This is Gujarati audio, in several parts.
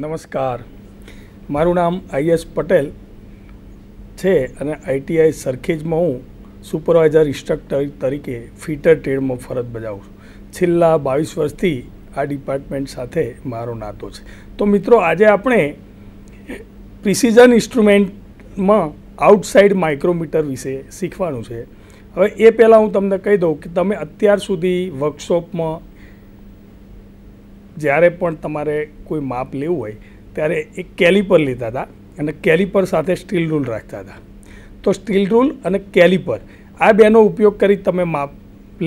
નમસ્કાર મારું નામ આઈએસ પટેલ છે અને આઈટીઆઈ સરખેજમાં હું સુપરવાઇઝર ઇન્સ્ટ્રક્ટર તરીકે ફિટર ટ્રેડમાં ફરજ બજાવું છું છેલ્લા બાવીસ વર્ષથી આ ડિપાર્ટમેન્ટ સાથે મારો નાતો છે તો મિત્રો આજે આપણે પ્રિસિઝન ઇન્સ્ટ્રુમેન્ટમાં આઉટસાઇડ માઇક્રોમીટર વિશે શીખવાનું છે હવે એ પહેલાં હું તમને કહી દઉં કે તમે અત્યાર સુધી વર્કશોપમાં જ્યારે પણ તમારે કોઈ માપ લેવું હોય ત્યારે એક કેલિપર લીધા હતા અને કેલિપર સાથે સ્ટીલ રૂલ રાખતા હતા તો સ્ટીલ રૂલ અને કેલિપર આ બેનો ઉપયોગ કરી તમે માપ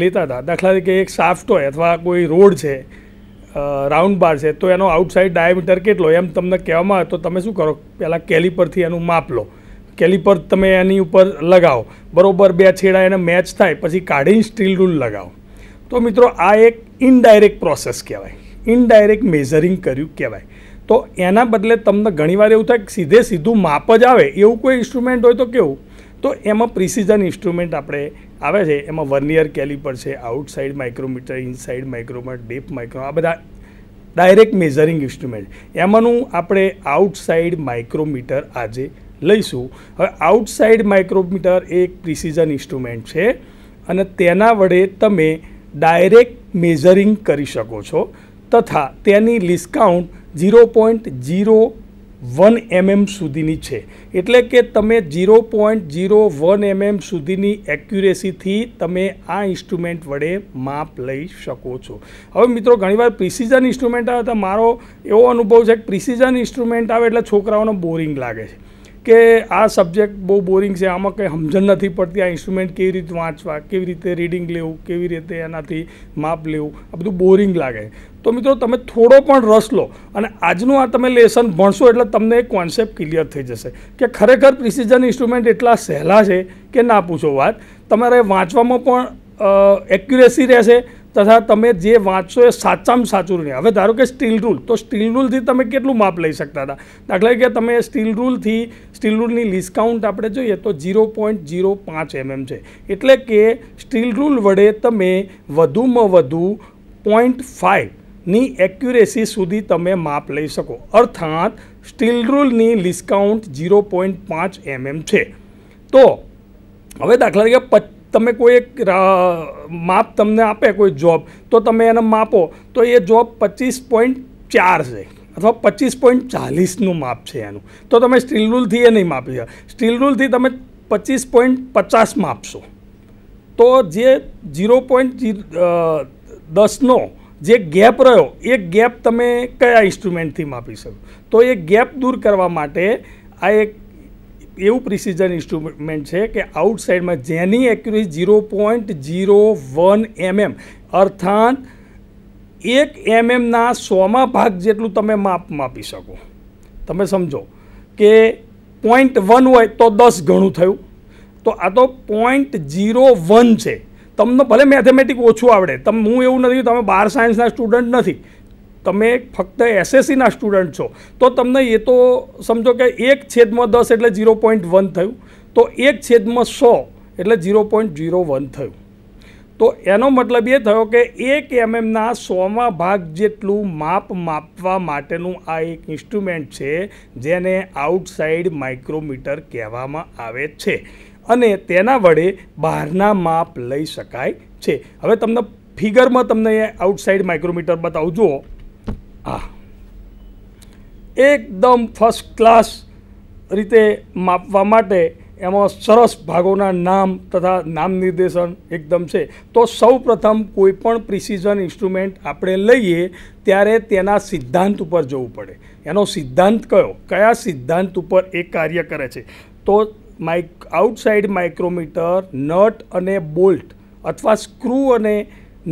લેતા હતા દાખલા તરીકે એક સાફ્ટ હોય અથવા કોઈ રોડ છે રાઉન્ડ બાર છે તો એનો આઉટસાઇડ ડાયામીટર કેટલો એમ તમને કહેવામાં આવે તો તમે શું કરો પહેલાં કેલિપરથી એનું માપ લો કેલિપર તમે એની ઉપર લગાવો બરાબર બે છેડા એને મેચ થાય પછી કાઢીને સ્ટીલ રૂલ લગાવો તો મિત્રો આ એક ઇનડાયરેક્ટ પ્રોસેસ કહેવાય ઇનડાયરેક્ટ મેઝરિંગ કર્યું કહેવાય તો એના બદલે તમને ઘણીવાર એવું થાય કે સીધે સીધું માપ જ આવે એવું કોઈ ઇન્સ્ટ્રુમેન્ટ હોય તો કેવું તો એમાં પ્રિસિઝન ઇન્સ્ટ્રુમેન્ટ આપણે આવે છે એમાં વર્નિયર કેલિપર છે outside micrometer inside micrometer depth micro આ બધા ડાયરેક્ટ મેઝરિંગ ઇન્સ્ટ્રુમેન્ટ એમાંનું આપણે આઉટસાઇડ માઇક્રોમીટર આજે લઈશું હવે આઉટસાઇડ માઇક્રોમીટર એક પ્રિસિઝન ઇન્સ્ટ્રુમેન્ટ છે અને તેના વડે તમે ડાયરેક્ટ મેઝરિંગ કરી શકો છો તથા તેની discount zero point zero one mm સુધીની છે એટલે કે તમે zero point zero one mm સુધીની એક્યુરેસીથી તમે આ ઇન્સ્ટ્રુમેન્ટ વડે માપ લઈ શકો છો હવે મિત્રો ઘણીવાર પ્રિસિઝન ઇન્સ્ટ્રુમેન્ટ આવે તો મારો એવો અનુભવ છે કે પ્રિસિઝન ઇન્સ્ટ્રુમેન્ટ આવે એટલે છોકરાઓને બોરિંગ લાગે છે કે આ સબ્જેક્ટ બહુ બોરિંગ છે આમાં કંઈ સમજણ નથી પડતી આ ઇન્સ્ટ્રુમેન્ટ કેવી રીતે વાંચવા કેવી રીતે રીડિંગ લેવું કેવી રીતે એનાથી માપ લેવું આ બધું બોરિંગ લાગે તો મિત્રો તમે થોડો પણ રસ લો અને આજનું આ તમે લેસન ભણશો એટલે તમને એક કોન્સેપ્ટ ક્લિયર થઈ જશે કે ખરેખર પ્રિસિઝન ઇન્સ્ટ્રુમેન્ટ એટલા સહેલા છે કે ના પૂછો વાત તમારે વાંચવામાં પણ એક્યુરેસી રહેશે તથા તમે જે વાંચશો એ સાચામાં સાચું નહીં હવે ધારો કે સ્ટીલ રૂલ તો સ્ટીલ રૂલથી તમે કેટલું માપ લઈ શકતા હતા દાખલા કે તમે સ્ટીલ રૂલથી સ્ટીલ રૂલની ડિસ્કાઉન્ટ આપણે જોઈએ તો ઝીરો પોઈન્ટ ઝીરો પાંચ એમએમ છે એટલે કે સ્ટીલ રૂલ વડે તમે વધુમાં વધુ પોઈન્ટ ફાઇવની એક્યુરેસી સુધી તમે માપ લઈ શકો અર્થાત સ્ટીલ રૂલની ડિસ્કાઉન્ટ ઝીરો પોઈન્ટ પાંચ એમએમ છે તો હવે દાખલા તરીકે તમે કોઈ એક માપ તમને આપે કોઈ જોબ તો તમે એને માપો તો એ જોબ પચીસ પોઈન્ટ ચાર છે અથવા પચીસ પોઈન્ટ ચાલીસનું માપ છે એનું તો તમે સ્ટીલ રૂલથી એ નહીં માપી શકો સ્ટીલ રૂલથી તમે પચીસ પોઈન્ટ પચાસ માપશો તો જે ઝીરો પોઈન્ટ દસનો જે ગેપ રહ્યો એ ગેપ તમે કયા ઇન્સ્ટ્રુમેન્ટથી માપી શકો તો એ ગેપ દૂર કરવા માટે આ એક એવું પ્રિસિઝન ઇન્સ્ટ્રુમેન્ટ છે કે આઉટસાઇડમાં જેની accuracy zero point zero one mm અર્થાત એક એમએમના mm સોમાં ભાગ જેટલું તમે માપ માપી શકો તમે સમજો કે પોઈન્ટ વન હોય તો દસ ઘણું થયું તો આ તો પોઈન્ટ ઝીરો વન છે તમને ભલે મેથેમેટિક ઓછું આવડે તમ હું એવું નથી તમે બાર સાયન્સના સ્ટુડન્ટ નથી તમે ફક્ત એસએસસીના સ્ટુડન્ટ છો તો તમને એ તો સમજો કે એક છેદમાં દસ એટલે ઝીરો પોઈન્ટ વન થયું તો એક છેદમાં સો એટલે ઝીરો પોઈન્ટ ઝીરો વન થયું તો એનો મતલબ એ થયો કે એક એમએમના સોમાં ભાગ જેટલું માપ માપવા માટેનું આ એક ઇન્સ્ટ્રુમેન્ટ છે જેને આઉટસાઇડ માઇક્રોમીટર કહેવામાં આવે છે અને તેના વડે બહારના માપ લઈ શકાય છે હવે તમને ફિગરમાં તમને આઉટસાઇડ માઇક્રોમીટર બતાવું જુઓ આ એકદમ ફર્સ્ટ ક્લાસ રીતે માપવા માટે એમાં સરસ ભાગોના નામ તથા નામ નિર્દેશન એકદમ છે તો સૌ પ્રથમ કોઈપણ પ્રિસિઝન ઇન્સ્ટ્રુમેન્ટ આપણે લઈએ ત્યારે તેના સિદ્ધાંત ઉપર જવું પડે એનો સિદ્ધાંત કયો કયા સિદ્ધાંત ઉપર એ કાર્ય કરે છે તો માઇક આઉટસાઇડ માઇક્રોમીટર નટ અને બોલ્ટ અથવા સ્ક્રૂ અને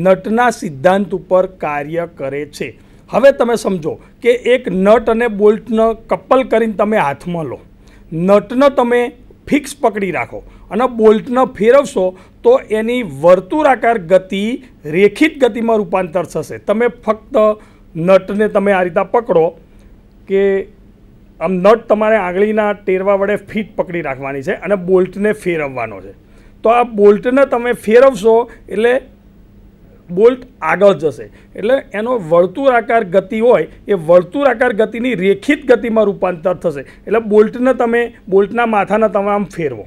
નટના સિદ્ધાંત ઉપર કાર્ય કરે છે હવે તમે સમજો કે એક નટ અને બોલ્ટનો કપલ કરીને તમે હાથમાં લો નટને તમે ફિક્સ પકડી રાખો અને બોલ્ટને ફેરવશો તો એની વર્તુળાકાર ગતિ રેખિત ગતિમાં રૂપાંતર થશે તમે ફક્ત નટને તમે આ રીતે પકડો કે આમ નટ તમારે આંગળીના ટેરવા વડે ફિટ પકડી રાખવાની છે અને બોલ્ટને ફેરવવાનો છે તો આ બોલ્ટને તમે ફેરવશો એટલે બોલ્ટ આગળ જશે એટલે એનો વર્તુળ આકાર ગતિ હોય એ વર્તુળ આકાર ગતિની રેખિત ગતિમાં રૂપાંતર થશે એટલે બોલ્ટને તમે બોલ્ટના માથાને તમે આમ ફેરવો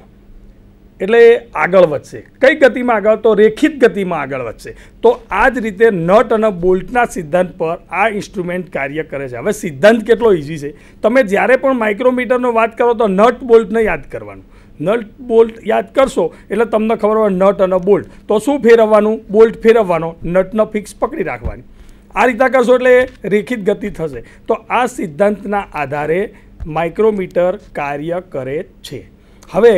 એટલે એ આગળ વધશે કઈ ગતિમાં આગળ તો રેખિત ગતિમાં આગળ વધશે તો આ જ રીતે નટ અને બોલ્ટના સિદ્ધાંત પર આ ઇન્સ્ટ્રુમેન્ટ કાર્ય કરે છે હવે સિદ્ધાંત કેટલો ઇઝી છે તમે જ્યારે પણ માઇક્રોમીટરનો વાત કરો તો નટ બોલ્ટને યાદ કરવાનું નટ બોલ્ટ યાદ કરશો એટલે તમને ખબર હોય નટ અને બોલ્ટ તો શું ફેરવવાનું બોલ્ટ ફેરવવાનો નટનો ફિક્સ પકડી રાખવાની આ રીતના કરશો એટલે રેખિત ગતિ થશે તો આ સિદ્ધાંતના આધારે માઇક્રોમીટર કાર્ય કરે છે હવે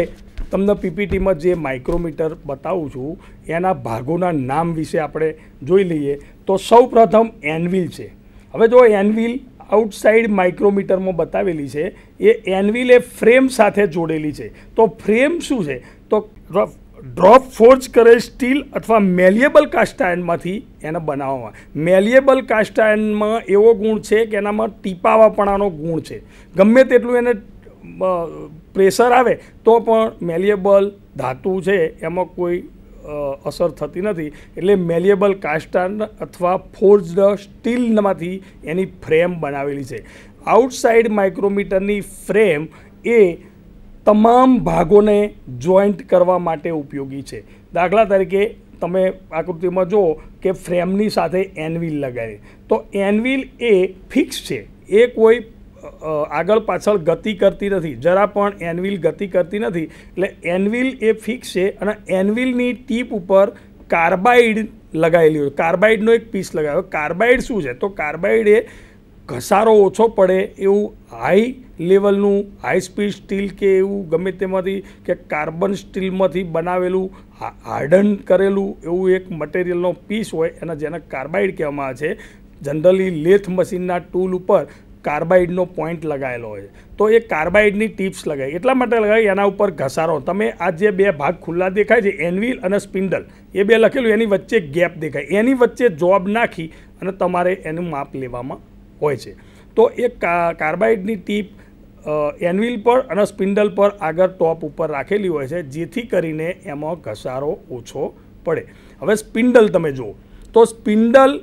તમને પીપીટીમાં જે માઇક્રોમીટર બતાવું છું એના ભાગોના નામ વિશે આપણે જોઈ લઈએ તો સૌ પ્રથમ એનવિલ છે હવે જો એનવિલ આઉટસાઇડ માઇક્રોમીટરમાં બતાવેલી છે એ એનવિલે ફ્રેમ સાથે જોડેલી છે તો ફ્રેમ શું છે તો ડ્રોપ ફોર્જ કરે સ્ટીલ અથવા મેલિએબલ કાસ્ટ આયર્નમાંથી એને બનાવવામાં મેલિએબલ કાસ્ટ આયર્નમાં એવો ગુણ છે કે એનામાં ટીપાવાપણાનો ગુણ છે ગમે તેટલું એને પ્રેશર આવે તો પણ મેલિએબલ ધાતુ છે એમાં કોઈ અસર થતી નથી એટલે મેલિએબલ કાસ્ટાન અથવા ફોર્જડ સ્ટીલમાંથી એની ફ્રેમ બનાવેલી છે આઉટસાઇડ માઇક્રોમીટરની ફ્રેમ એ તમામ ભાગોને જોઈન્ટ કરવા માટે ઉપયોગી છે દાખલા તરીકે તમે આકૃતિમાં જુઓ કે ફ્રેમની સાથે એનવિલ લગાવી તો એનવિલ એ ફિક્સ છે એ કોઈ આગળ પાછળ ગતિ કરતી નથી જરા પણ એનવિલ ગતિ કરતી નથી એટલે એનવિલ એ ફિક્સ છે અને એનવિલની ટીપ ઉપર કાર્બાઇડ લગાવેલી હોય કાર્બાઇડનો એક પીસ લગાવ્યો કાર્બાઇડ શું છે તો કાર્બાઇડ એ ઘસારો ઓછો પડે એવું હાઈ લેવલનું હાઈ સ્પીડ સ્ટીલ કે એવું ગમે તેમાંથી કે કાર્બન સ્ટીલમાંથી બનાવેલું હાર્ડન કરેલું એવું એક મટીરિયલનો પીસ હોય એના જેને કાર્બાઇડ કહેવામાં આવે છે જનરલી લેથ મશીનના ટૂલ ઉપર કાર્બાઇડનો પોઈન્ટ લગાવેલો હોય તો એ કાર્બાઇડની ટીપ્સ લગાવી એટલા માટે લગાવી એના ઉપર ઘસારો તમે આ જે બે ભાગ ખુલ્લા દેખાય છે એનવિલ અને સ્પિન્ડલ એ બે લખેલું એની વચ્ચે ગેપ દેખાય એની વચ્ચે જોબ નાખી અને તમારે એનું માપ લેવામાં હોય છે તો એ કાર્બાઇડની ટીપ એનવિલ પર અને સ્પિન્ડલ પર આગળ ટોપ ઉપર રાખેલી હોય છે જેથી કરીને એમાં ઘસારો ઓછો પડે હવે સ્પિન્ડલ તમે જુઓ તો સ્પિન્ડલ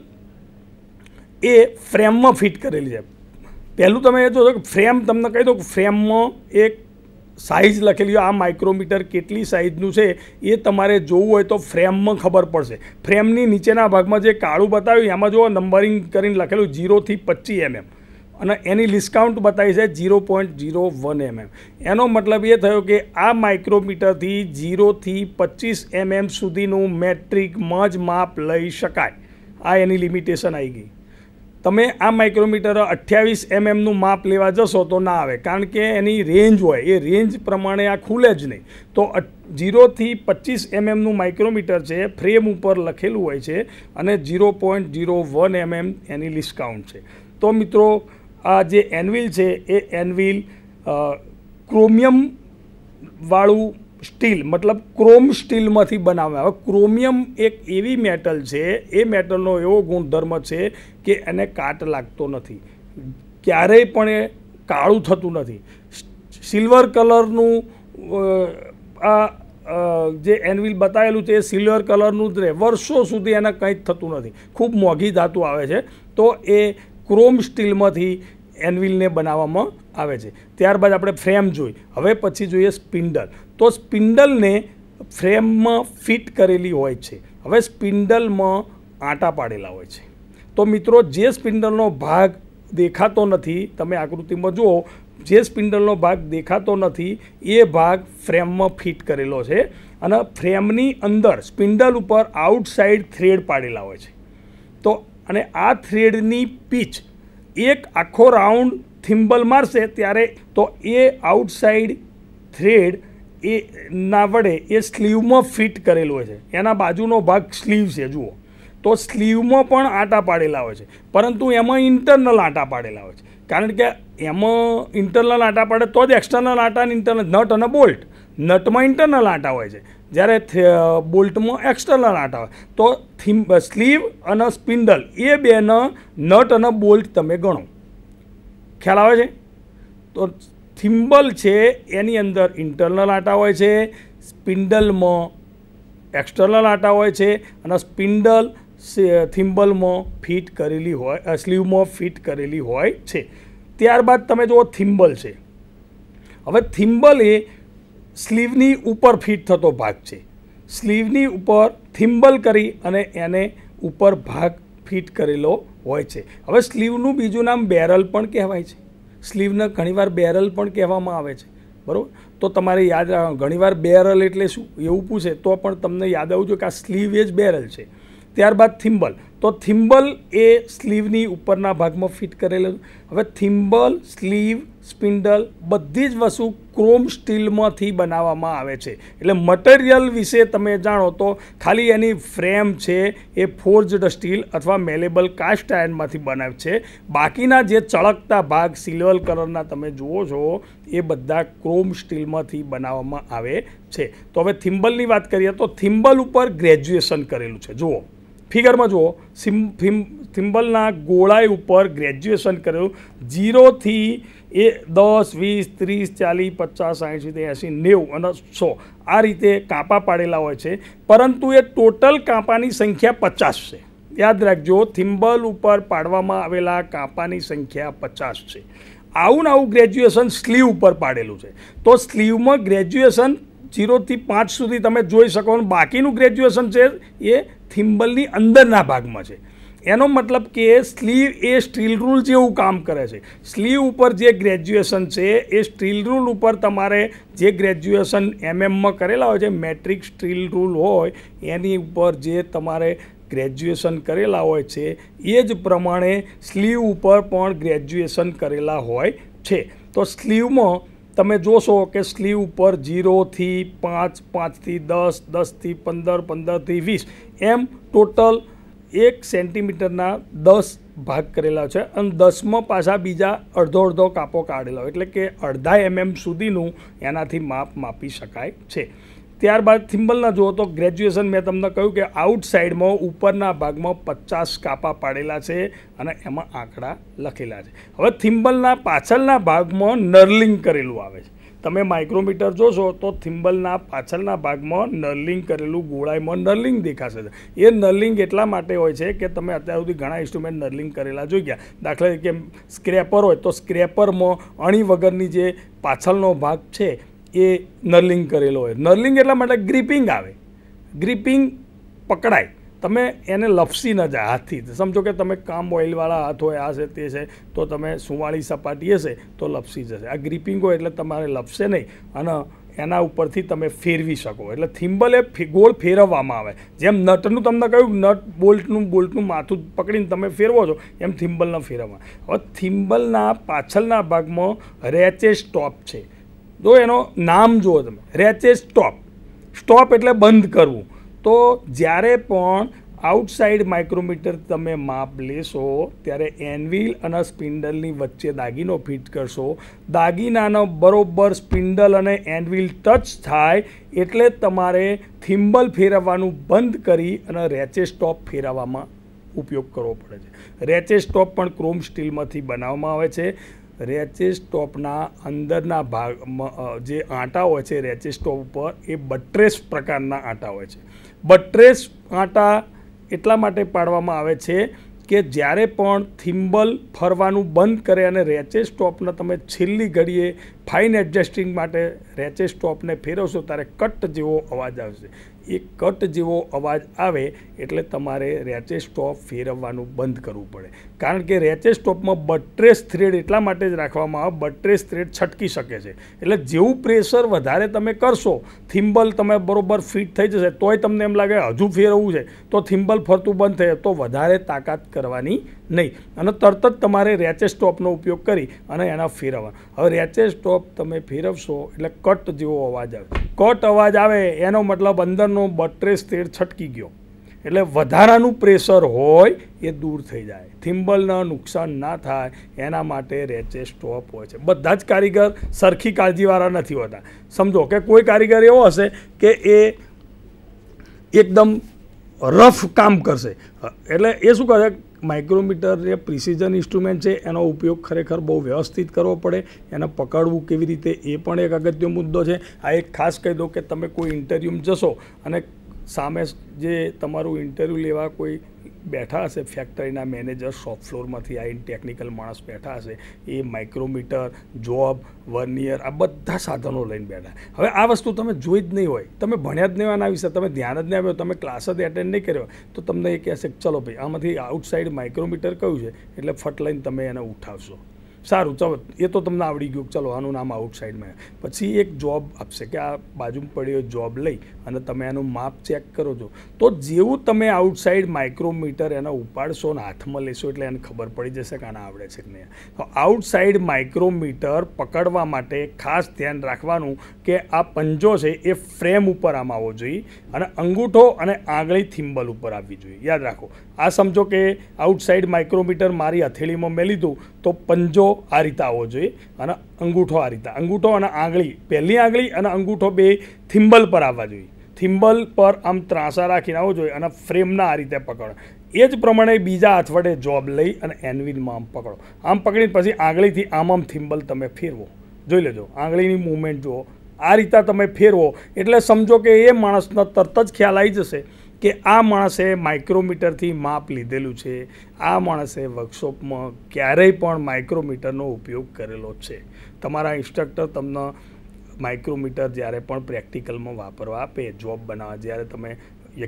એ ફ્રેમમાં ફિટ કરેલી છે પહેલું તમે એ જોજો કે ફ્રેમ તમને કહી દો કે ફ્રેમમાં એક સાઇઝ લખેલી આ માઇક્રોમીટર કેટલી સાઇઝનું છે એ તમારે જોવું હોય તો ફ્રેમમાં ખબર પડશે ફ્રેમની નીચેના ભાગમાં જે કાળું બતાવ્યું એમાં જુઓ નંબરિંગ કરીને લખેલું જીરોથી પચીસ એમએમ અને એની ડિસ્કાઉન્ટ બતાવી છે zero point zero one mm એનો મતલબ એ થયો કે આ માઇક્રોમીટરથી જીરોથી પચીસ એમએમ સુધીનું મેટ્રિકમાં જ માપ લઈ શકાય આ એની લિમિટેશન આવી ગઈ તમે આ માઇક્રોમીટર અઠ્યાવીસ એમએમનું mm માપ લેવા જશો તો ના આવે કારણ કે એની રેન્જ હોય એ રેન્જ પ્રમાણે આ ખુલે જ નહીં તો જીરોથી પચીસ એમએમનું mm માઇક્રોમીટર છે ફ્રેમ ઉપર લખેલું હોય છે અને zero point zero one mm એની ડિસ્કાઉન્ટ છે તો મિત્રો આ જે એનવિલ છે એ એનવિલ ક્રોમિયમ વાળું સ્ટીલ મતલબ ક્રોમ સ્ટીલમાંથી બનાવે હવે ક્રોમિયમ એક એવી મેટલ છે એ મેટલનો એવો ગુણધર્મ છે કે એને કાટ લાગતો નથી ક્યારેય પણ એ કાળું થતું નથી સિલ્વર કલરનું આ જે એનવિલ બતાવેલું છે એ સિલ્વર કલરનું જ રહે વર્ષો સુધી એને કંઈ જ થતું નથી ખૂબ મોંઘી ધાતુ આવે છે તો એ ક્રોમ સ્ટીલમાંથી એનવિલને બનાવવામાં આવે છે ત્યારબાદ આપણે ફ્રેમ જોઈ હવે પછી જોઈએ સ્પિન્ડલ તો સ્પિન્ડલને ફ્રેમમાં ફિટ કરેલી હોય છે હવે સ્પિન્ડલમાં આંટા પાડેલા હોય છે તો મિત્રો જે સ્પિન્ડલનો ભાગ દેખાતો નથી તમે આકૃતિમાં જુઓ જે સ્પિન્ડલનો ભાગ દેખાતો નથી એ ભાગ ફ્રેમમાં ફિટ કરેલો છે અને ફ્રેમની અંદર સ્પિન્ડલ ઉપર આઉટસાઇડ થ્રેડ પાડેલા હોય છે તો અને આ થ્રેડની પીચ એક આખો રાઉન્ડ થિમ્બલ મારશે ત્યારે તો એ આઉટસાઇડ થ્રેડ એ ના વડે એ સ્લીવમાં ફિટ કરેલો હોય છે એના બાજુનો ભાગ સ્લીવ છે જુઓ તો સ્લીવમાં પણ આટા પાડેલા હોય છે પરંતુ એમાં ઇન્ટરનલ આટા પાડેલા હોય છે કારણ કે એમાં ઇન્ટરનલ આટા પાડે તો જ એક્સટર્નલ આટા અને ઇન્ટરનલ નટ અને બોલ્ટ નટમાં ઇન્ટરનલ આટા હોય છે જ્યારે બોલ્ટમાં એક્સટર્નલ આટા હોય તો થીમ સ્લીવ અને સ્પિન્ડલ એ બેના નટ અને બોલ્ટ તમે ગણો ખ્યાલ આવે છે તો થિમ્બલ છે એની અંદર ઇન્ટરનલ આટા હોય છે સ્પિન્ડલમાં એક્સટર્નલ આટા હોય છે અને સ્પિન્ડલ થિમ્બલમાં ફિટ કરેલી હોય સ્લીવમાં ફિટ કરેલી હોય છે ત્યારબાદ તમે જુઓ થિમ્બલ છે હવે થિમ્બલ એ સ્લીવની ઉપર ફિટ થતો ભાગ છે સ્લીવની ઉપર થિમ્બલ કરી અને એને ઉપર ભાગ ફિટ કરેલો હોય છે હવે સ્લીવનું બીજું નામ બેરલ પણ કહેવાય છે સ્લીવને ઘણીવાર બેરલ પણ કહેવામાં આવે છે બરાબર તો તમારે યાદ રાખવાનું ઘણીવાર બેરલ એટલે શું એવું પૂછે તો પણ તમને યાદ આવવું જોઈએ કે આ સ્લીવ એ જ બેરલ છે ત્યારબાદ થિમ્બલ તો થિમ્બલ એ સ્લીવની ઉપરના ભાગમાં ફિટ કરેલું હવે થિમ્બલ સ્લીવ સ્પિન્ડલ બધી જ વસ્તુ ક્રોમ સ્ટીલમાંથી બનાવવામાં આવે છે એટલે મટીરિયલ વિશે તમે જાણો તો ખાલી એની ફ્રેમ છે એ ફોર્જડ સ્ટીલ અથવા મેલેબલ કાસ્ટ આયર્નમાંથી બનાવે છે બાકીના જે ચળકતા ભાગ સિલ્વર કલરના તમે જુઓ છો એ બધા ક્રોમ સ્ટીલમાંથી બનાવવામાં આવે છે તો હવે થિમ્બલની વાત કરીએ તો થિમ્બલ ઉપર ગ્રેજ્યુએશન કરેલું છે જુઓ ફિગરમાં જુઓ સિમ ફિમ સિમ્બલના ગોળાઈ ઉપર ગ્રેજ્યુએશન કર્યું જીરોથી એ દસ વીસ ત્રીસ ચાલીસ પચાસ સાઠ સિત્તેર એંસી નેવું અને સો આ રીતે કાંપા પાડેલા હોય છે પરંતુ એ ટોટલ કાપાની સંખ્યા પચાસ છે યાદ રાખજો થિમ્બલ ઉપર પાડવામાં આવેલા કાપાની સંખ્યા પચાસ છે આવું ને આવું ગ્રેજ્યુએશન સ્લીવ ઉપર પાડેલું છે તો સ્લીવમાં ગ્રેજ્યુએશન જીરોથી પાંચ સુધી તમે જોઈ શકો બાકીનું ગ્રેજ્યુએશન છે એ થિમ્બલની અંદરના ભાગમાં છે એનો મતલબ કે સ્લીવ એ સ્ટીલ રૂલ જેવું કામ કરે છે સ્લીવ ઉપર જે ગ્રેજ્યુએશન છે એ સ્ટીલ રૂલ ઉપર તમારે જે ગ્રેજ્યુએશન એમએમમાં કરેલા હોય છે મેટ્રિક સ્ટીલ રૂલ હોય એની ઉપર જે તમારે ગ્રેજ્યુએશન કરેલા હોય છે એ જ પ્રમાણે સ્લીવ ઉપર પણ ગ્રેજ્યુએશન કરેલા હોય છે તો સ્લીવમાં તમે જોશો કે સ્લીવ પર જીરોથી પાંચ પાંચથી દસ દસથી પંદર પંદરથી વીસ એમ ટોટલ એક સેન્ટીમીટરના દસ ભાગ કરેલા છે અને દસમાં પાછા બીજા અડધો અડધો કાપો કાઢેલો એટલે કે અડધા એમએમ સુધીનું એનાથી માપ માપી શકાય છે ત્યારબાદ થિમ્બલના જુઓ તો ગ્રેજ્યુએશન મેં તમને કહ્યું કે આઉટસાઇડમાં ઉપરના ભાગમાં પચાસ કાપા પાડેલા છે અને એમાં આંકડા લખેલા છે હવે થિમ્બલના પાછળના ભાગમાં નર્લિંગ કરેલું આવે છે તમે માઇક્રોમીટર જોશો તો થિમ્બલના પાછળના ભાગમાં નર્લિંગ કરેલું ગોળાઈમાં નર્લિંગ દેખાશે એ નર્લિંગ એટલા માટે હોય છે કે તમે અત્યાર સુધી ઘણા ઇન્સ્ટ્રુમેન્ટ નર્લિંગ કરેલા જોઈ ગયા દાખલા તરીકે સ્ક્રેપર હોય તો સ્ક્રેપરમાં અણી વગરની જે પાછળનો ભાગ છે એ નર્લિંગ કરેલો હોય નર્લિંગ એટલા માટે ગ્રીપિંગ આવે ગ્રીપિંગ પકડાય તમે એને લપસી ન જાય હાથથી સમજો કે તમે કામ ઓઇલવાળા હાથ હોય આ છે તે છે તો તમે સુંવાળી સપાટી હશે તો લપસી જશે આ ગ્રીપિંગ હોય એટલે તમારે લપસે નહીં અને એના ઉપરથી તમે ફેરવી શકો એટલે થિમ્બલ એ ગોળ ફેરવવામાં આવે જેમ નટનું તમને કહ્યું નટ બોલ્ટનું બોલ્ટનું માથું પકડીને તમે ફેરવો છો એમ થિમ્બલના ફેરવવા હવે થિમ્બલના પાછળના ભાગમાં રેચે સ્ટોપ છે જો એનો નામ જુઓ તમે રેચે સ્ટોપ સ્ટોપ એટલે બંધ કરવું તો જ્યારે પણ આઉટસાઇડ માઇક્રોમીટર તમે માપ લેશો ત્યારે એનવીલ અને સ્પિન્ડલની વચ્ચે દાગીનો ફિટ કરશો દાગીનાનો બરોબર સ્પિન્ડલ અને એનવીલ ટચ થાય એટલે તમારે થિમ્બલ ફેરવવાનું બંધ કરી અને રેચે સ્ટોપ ફેરવવામાં ઉપયોગ કરવો પડે છે રેચે સ્ટોપ પણ ક્રોમ સ્ટીલમાંથી બનાવવામાં આવે છે રેચેસ ટોપના અંદરના ભાગ જે આંટા હોય છે રેચેસ ટોપ ઉપર એ બટ્રેસ પ્રકારના આંટા હોય છે બટ્રેસ આંટા એટલા માટે પાડવામાં આવે છે કે જ્યારે પણ થિમ્બલ ફરવાનું બંધ કરે અને રેચેસ ટોપને તમે છેલ્લી ઘડીએ ફાઇન એડજસ્ટિંગ માટે રેચેસ ટોપને ફેરવશો ત્યારે કટ જેવો અવાજ આવશે એ કટ જેવો અવાજ આવે એટલે તમારે રેચે સ્ટોપ ફેરવવાનું બંધ કરવું પડે કારણ કે રેચે સ્ટોપમાં બટ્રેસ થ્રેડ એટલા માટે જ રાખવામાં આવે બટ્રેસ થ્રેડ છટકી શકે છે એટલે જેવું પ્રેશર વધારે તમે કરશો થિમ્બલ તમે બરોબર ફિટ થઈ જશે તોય તમને એમ લાગે હજુ ફેરવવું છે તો થિમ્બલ ફરતું બંધ થાય તો વધારે તાકાત કરવાની નહીં અને તરત જ તમારે રેચે સ્ટોપનો ઉપયોગ કરી અને એના ફેરવવા હવે રેચે સ્ટોપ તમે ફેરવશો એટલે કટ જેવો અવાજ આવે કટ અવાજ આવે એનો મતલબ અંદરનો બટ્રેસ તેર છટકી ગયો એટલે વધારાનું પ્રેશર હોય એ દૂર થઈ જાય થિમ્બલના નુકસાન ના થાય એના માટે રેચે સ્ટોપ હોય છે બધા જ કારીગર સરખી કાળજીવાળા નથી હોતા સમજો કે કોઈ કારીગર એવો હશે કે એ એકદમ રફ કામ કરશે એટલે એ શું કહે માઇક્રોમીટર જે પ્રિસિઝન ઇન્સ્ટ્રુમેન્ટ છે એનો ઉપયોગ ખરેખર બહુ વ્યવસ્થિત કરવો પડે એને પકડવું કેવી રીતે એ પણ એક અગત્ય મુદ્દો છે આ એક ખાસ કહી દો કે તમે કોઈ ઇન્ટરવ્યૂમાં જશો અને સામે જે તમારું ઇન્ટરવ્યૂ લેવા કોઈ બેઠા હશે ફેક્ટરીના મેનેજર શોપ ફ્લોરમાંથી આવીને ટેકનિકલ માણસ બેઠા હશે એ માઇક્રોમીટર જોબ વન વર્નિયર આ બધા સાધનો લઈને બેઠા હવે આ વસ્તુ તમે જોઈ જ નહીં હોય તમે ભણ્યા જ નહીં હોય આના વિશે તમે ધ્યાન જ નહીં આવ્યો તમે ક્લાસ જ એટેન્ડ નહીં કર્યો તો તમને એ કહેશે ચલો ભાઈ આમાંથી આઉટસાઇડ માઇક્રોમીટર કયું છે એટલે ફટ લઈને તમે એને ઉઠાવશો સારું ચલો એ તો તમને આવડી ગયું ચલો આનું નામ આઉટસાઇડમાં પછી એક જોબ આપશે કે આ બાજુમાં પડ્યો જોબ લઈ અને તમે એનું માપ ચેક કરો છો તો જેવું તમે આઉટસાઇડ માઇક્રોમીટર એનો ઉપાડશો અને હાથમાં લેશો એટલે એને ખબર પડી જશે કે આને આવડે છે કે નહીં તો આઉટસાઇડ માઇક્રોમીટર પકડવા માટે ખાસ ધ્યાન રાખવાનું કે આ પંજો છે એ ફ્રેમ ઉપર આમ આવવો જોઈએ અને અંગૂઠો અને આંગળી થિમ્બલ ઉપર આવવી જોઈએ યાદ રાખો આ સમજો કે આઉટસાઇડ માઇક્રોમીટર મારી હથેળીમાં મેં લીધું તો પંજો આ રીતે આવવો જોઈએ અને અંગૂઠો આ રીતે અંગૂઠો અને આંગળી પહેલી આંગળી અને અંગૂઠો બે થિમ્બલ પર આવવા જોઈએ થિમ્બલ પર આમ ત્રાંસા રાખીને આવવો જોઈએ અને ફ્રેમના આ રીતે પકડ એ જ પ્રમાણે બીજા હાથવડે જોબ લઈ અને એનવિનમાં આમ પકડો આમ પકડીને પછી આંગળીથી આમ આમ થિમ્બલ તમે ફેરવો જોઈ લેજો આંગળીની મૂવમેન્ટ જુઓ આ રીતે તમે ફેરવો એટલે સમજો કે એ માણસનો તરત જ ખ્યાલ આવી જશે કે આ માણસે માઇક્રોમીટરથી માપ લીધેલું છે આ માણસે વર્કશોપમાં ક્યારેય પણ માઇક્રોમીટરનો ઉપયોગ કરેલો છે તમારા ઇન્સ્ટ્રક્ટર તમને માઇક્રોમીટર જ્યારે પણ પ્રેક્ટિકલમાં વાપરવા આપે જોબ બનાવવા જ્યારે તમે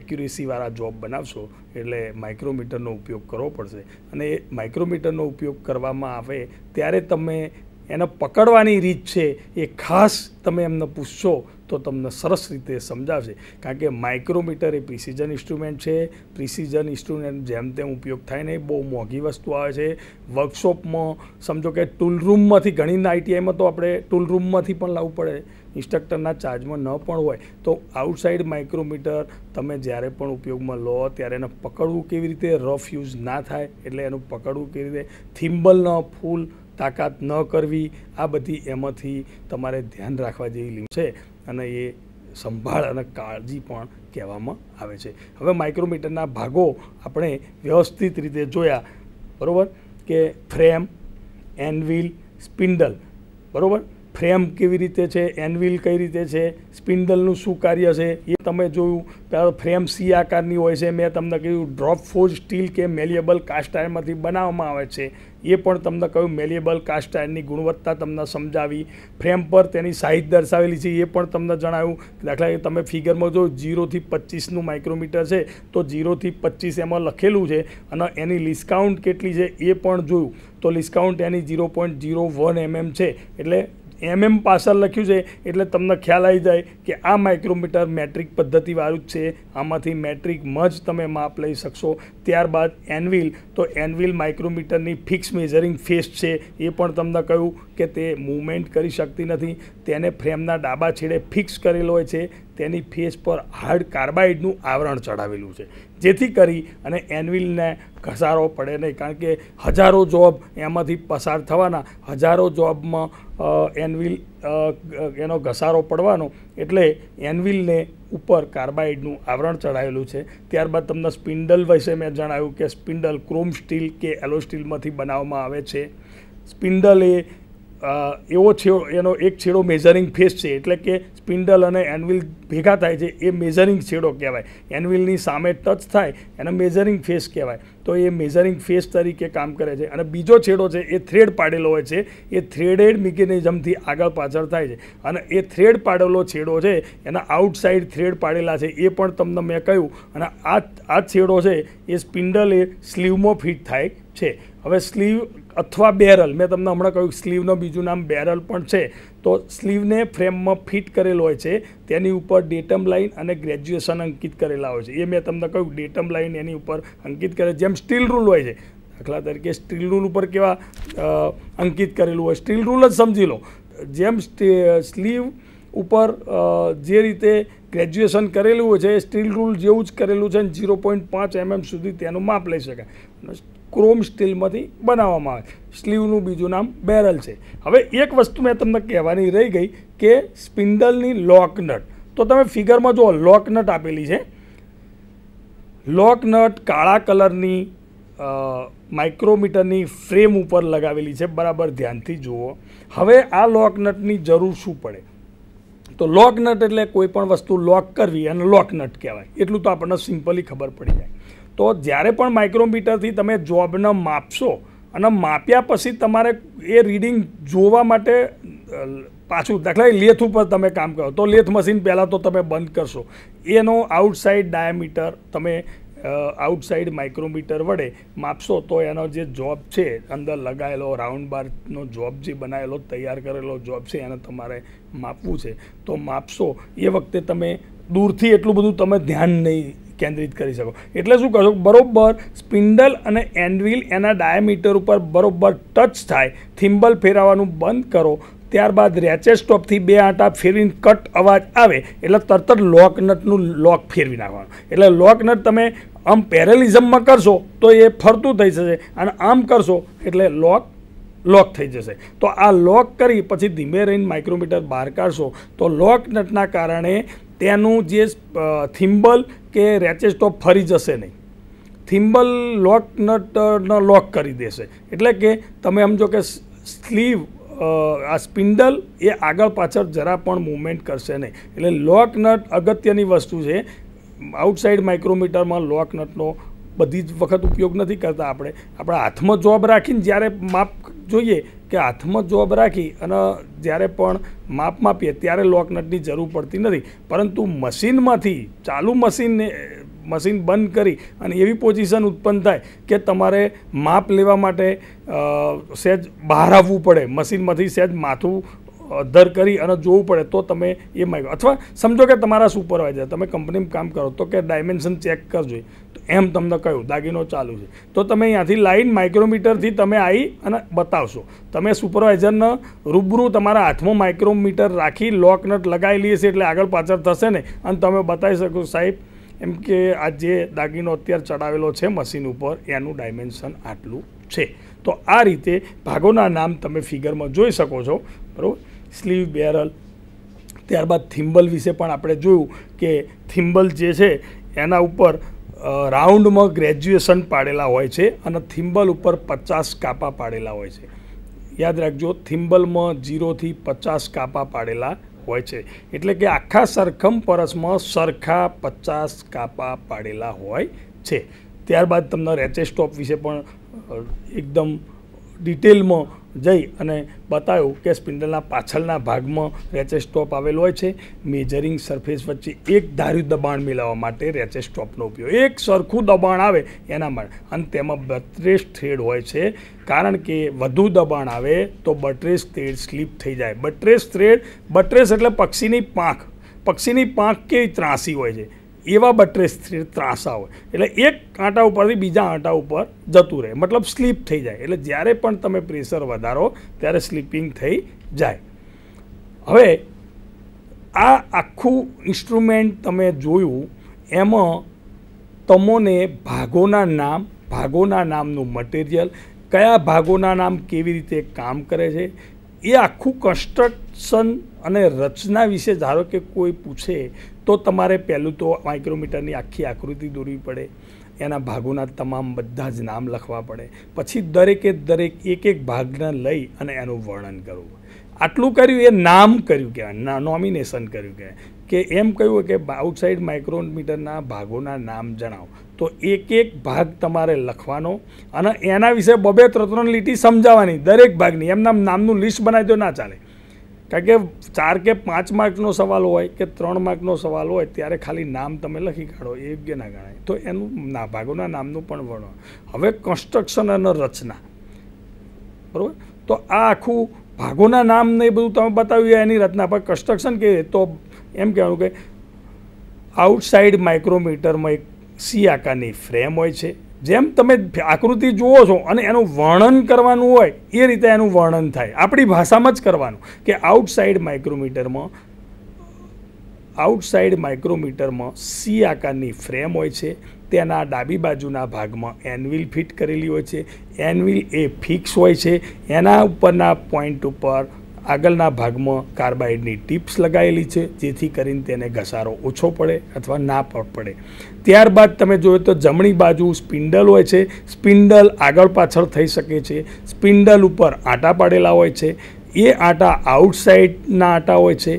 એક્યુરેસીવાળા જોબ બનાવશો એટલે માઇક્રોમીટરનો ઉપયોગ કરવો પડશે અને એ માઇક્રોમીટરનો ઉપયોગ કરવામાં આવે ત્યારે તમે એને પકડવાની રીત છે એ ખાસ તમે એમને પૂછશો તો તમને સરસ રીતે સમજાવશે કારણ કે માઇક્રોમીટર એ પ્રિસિઝન ઇન્સ્ટ્રુમેન્ટ છે પ્રિસિઝન ઇન્સ્ટ્રુમેન્ટ જેમ તેમ ઉપયોગ થાય નહીં બહુ મોંઘી વસ્તુ આવે છે વર્કશોપમાં સમજો કે ટૂલ રૂમમાંથી ઘણી આઈટીઆઈમાં તો આપણે ટૂલ રૂમમાંથી પણ લાવવું પડે ઇન્સ્ટ્રક્ટરના ચાર્જમાં ન પણ હોય તો આઉટસાઇડ માઇક્રોમીટર તમે જ્યારે પણ ઉપયોગમાં લો ત્યારે એને પકડવું કેવી રીતે રફ યુઝ ના થાય એટલે એનું પકડવું કેવી રીતે થિમ્બલ ન ફૂલ તાકાત ન કરવી આ બધી એમાંથી તમારે ધ્યાન રાખવા જેવી લીમ છે અને એ સંભાળ અને કાળજી પણ કહેવામાં આવે છે હવે માઇક્રોમીટરના ભાગો આપણે વ્યવસ્થિત રીતે જોયા બરાબર કે ફ્રેમ એનવીલ સ્પિન્ડલ બરાબર ફ્રેમ કેવી રીતે છે એનવીલ કઈ રીતે છે સ્પિન્ડલનું શું કાર્ય છે એ તમે જોયું ત્યારે ફ્રેમ સી આકારની હોય છે મેં તમને કહ્યું ડ્રોપ ફોજ સ્ટીલ કે મેલિએબલ કાસ્ટ આયરમાંથી બનાવવામાં આવે છે એ પણ તમને કહ્યું મેલેબલ કાસ્ટ આયનની ગુણવત્તા તમને સમજાવી ફ્રેમ પર તેની સાઇઝ દર્શાવેલી છે એ પણ તમને જણાવ્યું દાખલા કે તમે ફિગરમાં જો જીરોથી પચીસનું માઇક્રોમીટર છે તો જીરોથી પચીસ એમાં લખેલું છે અને એની ડિસ્કાઉન્ટ કેટલી છે એ પણ જોયું તો ડિસ્કાઉન્ટ એની zero point zero one mm છે એટલે એમએમ પાછળ લખ્યું છે એટલે તમને ખ્યાલ આવી જાય કે આ માઇક્રોમીટર મેટ્રિક પદ્ધતિવાળું જ છે આમાંથી મેટ્રિકમાં જ તમે માપ લઈ શકશો ત્યારબાદ એનવિલ તો એનવિલ માઇક્રોમીટરની ફિક્સ મેજરિંગ ફેસ છે એ પણ તમને કહ્યું કે તે મૂવમેન્ટ કરી શકતી નથી તેને ફ્રેમના ડાબા છેડે ફિક્સ કરેલો હોય છે તેની ફેસ પર હાર્ડ કાર્બાઇડનું આવરણ ચડાવેલું છે જેથી કરી અને એનવિલને ઘસારો પડે નહીં કારણ કે હજારો જોબ એમાંથી પસાર થવાના હજારો જોબમાં એનવિલ એનો ઘસારો પડવાનો એટલે એનવિલને ઉપર કાર્બાઇડનું આવરણ ચડાવેલું છે ત્યારબાદ તમને સ્પિન્ડલ વિશે મેં જણાવ્યું કે સ્પિન્ડલ ક્રોમ સ્ટીલ કે એલો સ્ટીલમાંથી બનાવવામાં આવે છે સ્પિન્ડલ એ એવો છેડો એનો એક છેડો મેઝરિંગ ફેસ છે એટલે કે સ્પિન્ડલ અને એનવિલ ભેગા થાય છે એ મેઝરિંગ છેડો કહેવાય એનવિલની સામે ટચ થાય એને મેઝરિંગ ફેસ કહેવાય તો એ મેઝરિંગ ફેસ તરીકે કામ કરે છે અને બીજો છેડો છે એ થ્રેડ પાડેલો હોય છે એ થ્રેડેડ મિકેનિઝમથી આગળ પાછળ થાય છે અને એ થ્રેડ પાડેલો છેડો છે એના આઉટસાઇડ થ્રેડ પાડેલા છે એ પણ તમને મેં કહ્યું અને આ આ છેડો છે એ સ્પિન્ડલ એ સ્લીવમાં ફિટ થાય છે હવે સ્લીવ અથવા બેરલ મેં તમને હમણાં કહ્યું સ્લીવનું બીજું નામ બેરલ પણ છે તો સ્લીવને ફ્રેમમાં ફિટ કરેલો હોય છે તેની ઉપર ડેટમ લાઇન અને ગ્રેજ્યુએશન અંકિત કરેલા હોય છે એ મેં તમને કહ્યું ડેટમ લાઇન એની ઉપર અંકિત કરે જેમ સ્ટીલ રૂલ હોય છે દાખલા તરીકે સ્ટીલ રૂલ ઉપર કેવા અંકિત કરેલું હોય સ્ટીલ રૂલ જ સમજી લો જેમ સ્લીવ ઉપર જે રીતે ગ્રેજ્યુએશન કરેલું હોય છે એ સ્ટીલ રૂલ જેવું જ કરેલું છે અને જીરો પોઈન્ટ પાંચ એમએમ mm સુધી તેનું માપ લઈ શકાય ક્રોમ સ્ટીલમાંથી બનાવવામાં આવે સ્લીવનું બીજું નામ બેરલ છે હવે એક વસ્તુ મેં તમને કહેવાની રહી ગઈ કે સ્પિન્ડલની લોકનટ તો તમે ફિગરમાં જુઓ લોકનટ આપેલી છે લોકનટ કાળા કલરની માઇક્રોમીટરની ફ્રેમ ઉપર લગાવેલી છે બરાબર ધ્યાનથી જુઓ હવે આ લોકનટની જરૂર શું પડે તો લોકનટ એટલે કોઈ પણ વસ્તુ લોક કરવી અને લોકનટ કહેવાય એટલું તો આપણને સિમ્પલી ખબર પડી જાય તો જ્યારે પણ માઇક્રોમીટરથી તમે જોબને માપશો અને માપ્યા પછી તમારે એ રીડિંગ જોવા માટે પાછું દાખલા લેથ ઉપર તમે કામ કરો તો લેથ મશીન પહેલાં તો તમે બંધ કરશો એનો આઉટસાઇડ ડાયામીટર તમે આઉટસાઇડ માઇક્રોમીટર વડે માપશો તો એનો જે જોબ છે અંદર લગાયેલો રાઉન્ડ બારનો જોબ જે બનાવેલો તૈયાર કરેલો જોબ છે એને તમારે માપવું છે તો માપશો એ વખતે તમે દૂરથી એટલું બધું તમે ધ્યાન નહીં કેન્દ્રિત કરી શકો એટલે શું કરશો બરોબર સ્પિન્ડલ અને એન્ડવિલ એના ડાયામીટર ઉપર બરોબર ટચ થાય થિમ્બલ ફેરવવાનું બંધ કરો ત્યારબાદ રેચેસ્ટોપથી બે આંટા ફેરવીને કટ અવાજ આવે એટલે તરત જ લોકનટનું લોક ફેરવી નાખવાનું એટલે લોકનટ તમે આમ પેરેલિઝમમાં કરશો તો એ ફરતું થઈ જશે અને આમ કરશો એટલે લોક લોક થઈ જશે તો આ લોક કરી પછી ધીમે રહીને માઇક્રોમીટર બહાર કાઢશો તો લોકનટના કારણે તેનું જે થિમ્બલ કે રેચેસ ટોપ ફરી જશે નહીં થિમ્બલ લોક નટનો લોક કરી દેશે એટલે કે તમે સમજો કે સ્લીવ આ સ્પિન્ડલ એ આગળ પાછળ જરા પણ મૂવમેન્ટ કરશે નહીં એટલે લોક નટ અગત્યની વસ્તુ છે આઉટસાઇડ માઇક્રોમીટરમાં લોક નટનો બધી જ વખત ઉપયોગ નથી કરતા આપણે આપણા હાથમાં જોબ રાખીને જ્યારે માપ જોઈએ કે હાથમાં જોબ રાખી અને જ્યારે પણ માપ માપીએ ત્યારે લોકનટની જરૂર પડતી નથી પરંતુ મશીનમાંથી ચાલુ મશીનને મશીન બંધ કરી અને એવી પોઝિશન ઉત્પન્ન થાય કે તમારે માપ લેવા માટે સહેજ બહાર આવવું પડે મશીનમાંથી સહેજ માથું અધર કરી અને જોવું પડે તો તમે એ માગ્યો અથવા સમજો કે તમારા સુપરવાઇઝર તમે કંપનીમાં કામ કરો તો કે ડાયમેન્શન ચેક કરજો એમ તમને કહ્યું દાગીનો ચાલુ છે તો તમે અહીંયાથી લાઈન માઇક્રોમીટરથી તમે આવી અને બતાવશો તમે સુપરવાઇઝરને રૂબરૂ તમારા હાથમાં માઇક્રોમીટર રાખી લોકનટ લગાવી લઈએ છીએ એટલે આગળ પાછળ થશે ને અને તમે બતાવી શકો સાહેબ એમ કે આ જે દાગીનો અત્યારે ચડાવેલો છે મશીન ઉપર એનું ડાયમેન્શન આટલું છે તો આ રીતે ભાગોના નામ તમે ફિગરમાં જોઈ શકો છો બરાબર સ્લીવ બેરલ ત્યારબાદ થિમ્બલ વિશે પણ આપણે જોયું કે થિમ્બલ જે છે એના ઉપર રાઉન્ડમાં ગ્રેજ્યુએશન પાડેલા હોય છે અને થિમ્બલ ઉપર પચાસ કાપા પાડેલા હોય છે યાદ રાખજો થિમ્બલમાં જીરોથી પચાસ કાપા પાડેલા હોય છે એટલે કે આખા સરખમ પરસમાં સરખા પચાસ કાપા પાડેલા હોય છે ત્યારબાદ તમને રેચેસ્ટોપ વિશે પણ એકદમ ડિટેલમાં જઈ અને બતાવ્યું કે સ્પિન્ડલના પાછળના ભાગમાં રેચે સ્ટોપ આવેલો હોય છે મેજરિંગ સરફેસ વચ્ચે એક ધાર્યું દબાણ મેળવવા માટે રેચે સ્ટોપનો ઉપયોગ એક સરખું દબાણ આવે એના માટે અને તેમાં બત્રેસ થ્રેડ હોય છે કારણ કે વધુ દબાણ આવે તો બટ્રેસ થ્રેડ સ્લીપ થઈ જાય બટ્રેસ થ્રેડ બટ્રેસ એટલે પક્ષીની પાંખ પક્ષીની પાંખ કેવી ત્રાસી હોય છે એવા બટ્રેસ ત્રાસા હોય એટલે એક આંટા ઉપરથી બીજા આંટા ઉપર જતું રહે મતલબ સ્લીપ થઈ જાય એટલે જ્યારે પણ તમે પ્રેશર વધારો ત્યારે સ્લીપિંગ થઈ જાય હવે આ આખું ઇન્સ્ટ્રુમેન્ટ તમે જોયું એમાં તમને ભાગોના નામ ભાગોના નામનું મટીરિયલ કયા ભાગોના નામ કેવી રીતે કામ કરે છે એ આખું કન્સ્ટ્રક્શન અને રચના વિશે ધારો કે કોઈ પૂછે તો તમારે પહેલું તો માઇક્રોમીટરની આખી આકૃતિ દોરવી પડે એના ભાગોના તમામ બધા જ નામ લખવા પડે પછી દરેકે દરેક એક એક ભાગને લઈ અને એનું વર્ણન કરવું આટલું કર્યું એ નામ કર્યું કહેવાય નોમિનેશન કર્યું કહેવાય કે એમ કહ્યું કે આઉટસાઇડ માઇક્રોમીટરના ભાગોના નામ જણાવો તો એક એક ભાગ તમારે લખવાનો અને એના વિશે બબે ત્રણ લીટી સમજાવવાની દરેક ભાગની એમના નામનું લિસ્ટ બનાવી દો ના ચાલે કારણ કે ચાર કે પાંચ માર્કનો સવાલ હોય કે ત્રણ માર્કનો સવાલ હોય ત્યારે ખાલી નામ તમે લખી કાઢો એ યોગ્ય ના ગણાય તો એનું ના ભાગોના નામનું પણ વર્ણો હવે કન્સ્ટ્રક્શન અને રચના બરાબર તો આ આખું ભાગોના નામ ને એ બધું તમે બતાવ્યું એની રચના પર કન્સ્ટ્રક્શન કે તો એમ કહેવાનું કે આઉટસાઇડ માઇક્રોમીટરમાં એક સી આકારની ફ્રેમ હોય છે જેમ તમે આકૃતિ જુઓ છો અને એનું વર્ણન કરવાનું હોય એ રીતે એનું વર્ણન થાય આપણી ભાષામાં જ કરવાનું કે આઉટસાઇડ માઇક્રોમીટરમાં આઉટસાઇડ માઇક્રોમીટરમાં સી આકારની ફ્રેમ હોય છે તેના ડાબી બાજુના ભાગમાં એનવિલ ફિટ કરેલી હોય છે એનવિલ એ ફિક્સ હોય છે એના ઉપરના પોઈન્ટ ઉપર આગળના ભાગમાં કાર્બાઇડની ટીપ્સ લગાવેલી છે જેથી કરીને તેને ઘસારો ઓછો પડે અથવા ના પડે ત્યારબાદ તમે જોયો તો જમણી બાજુ સ્પિન્ડલ હોય છે સ્પિન્ડલ આગળ પાછળ થઈ શકે છે સ્પિન્ડલ ઉપર આટા પાડેલા હોય છે એ આટા આઉટસાઇડના આટા હોય છે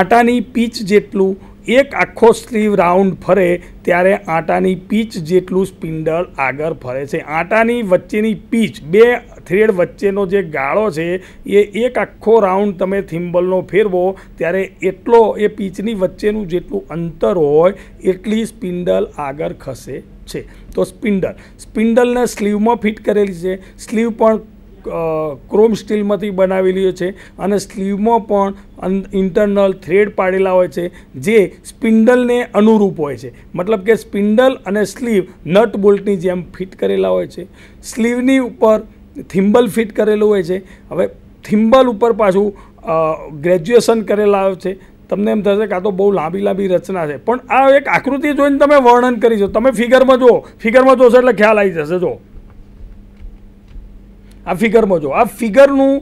આટાની પીચ જેટલું એક આખો સ્લીવ રાઉન્ડ ફરે ત્યારે આટાની પીચ જેટલું સ્પિન્ડલ આગળ ફરે છે આટાની વચ્ચેની પીચ બે થ્રેડ વચ્ચેનો જે ગાળો છે એ એક આખો રાઉન્ડ તમે થિમ્બલનો ફેરવો ત્યારે એટલો એ પીચની વચ્ચેનું જેટલું અંતર હોય એટલી સ્પિન્ડલ આગળ ખસે છે તો સ્પિન્ડલ સ્પિન્ડલને સ્લીવમાં ફિટ કરેલી છે સ્લીવ પણ ક્રોમ સ્ટીલમાંથી બનાવેલી છે અને સ્લીવમાં પણ ઇન્ટરનલ થ્રેડ પાડેલા હોય છે જે સ્પિન્ડલને અનુરૂપ હોય છે મતલબ કે સ્પિન્ડલ અને સ્લીવ નટ બોલ્ટની જેમ ફિટ કરેલા હોય છે સ્લીવની ઉપર થિમ્બલ ફિટ કરેલું હોય છે હવે થિમ્બલ ઉપર પાછું ગ્રેજ્યુએશન કરેલા છે તમને એમ થશે કાં તો બહુ લાંબી લાંબી રચના છે પણ આ એક આકૃતિ જોઈને તમે વર્ણન કરી છો તમે ફિગરમાં જુઓ ફિગરમાં જોશો એટલે ખ્યાલ આવી જશે જો આ ફિગરમાં જો આ ફિગરનું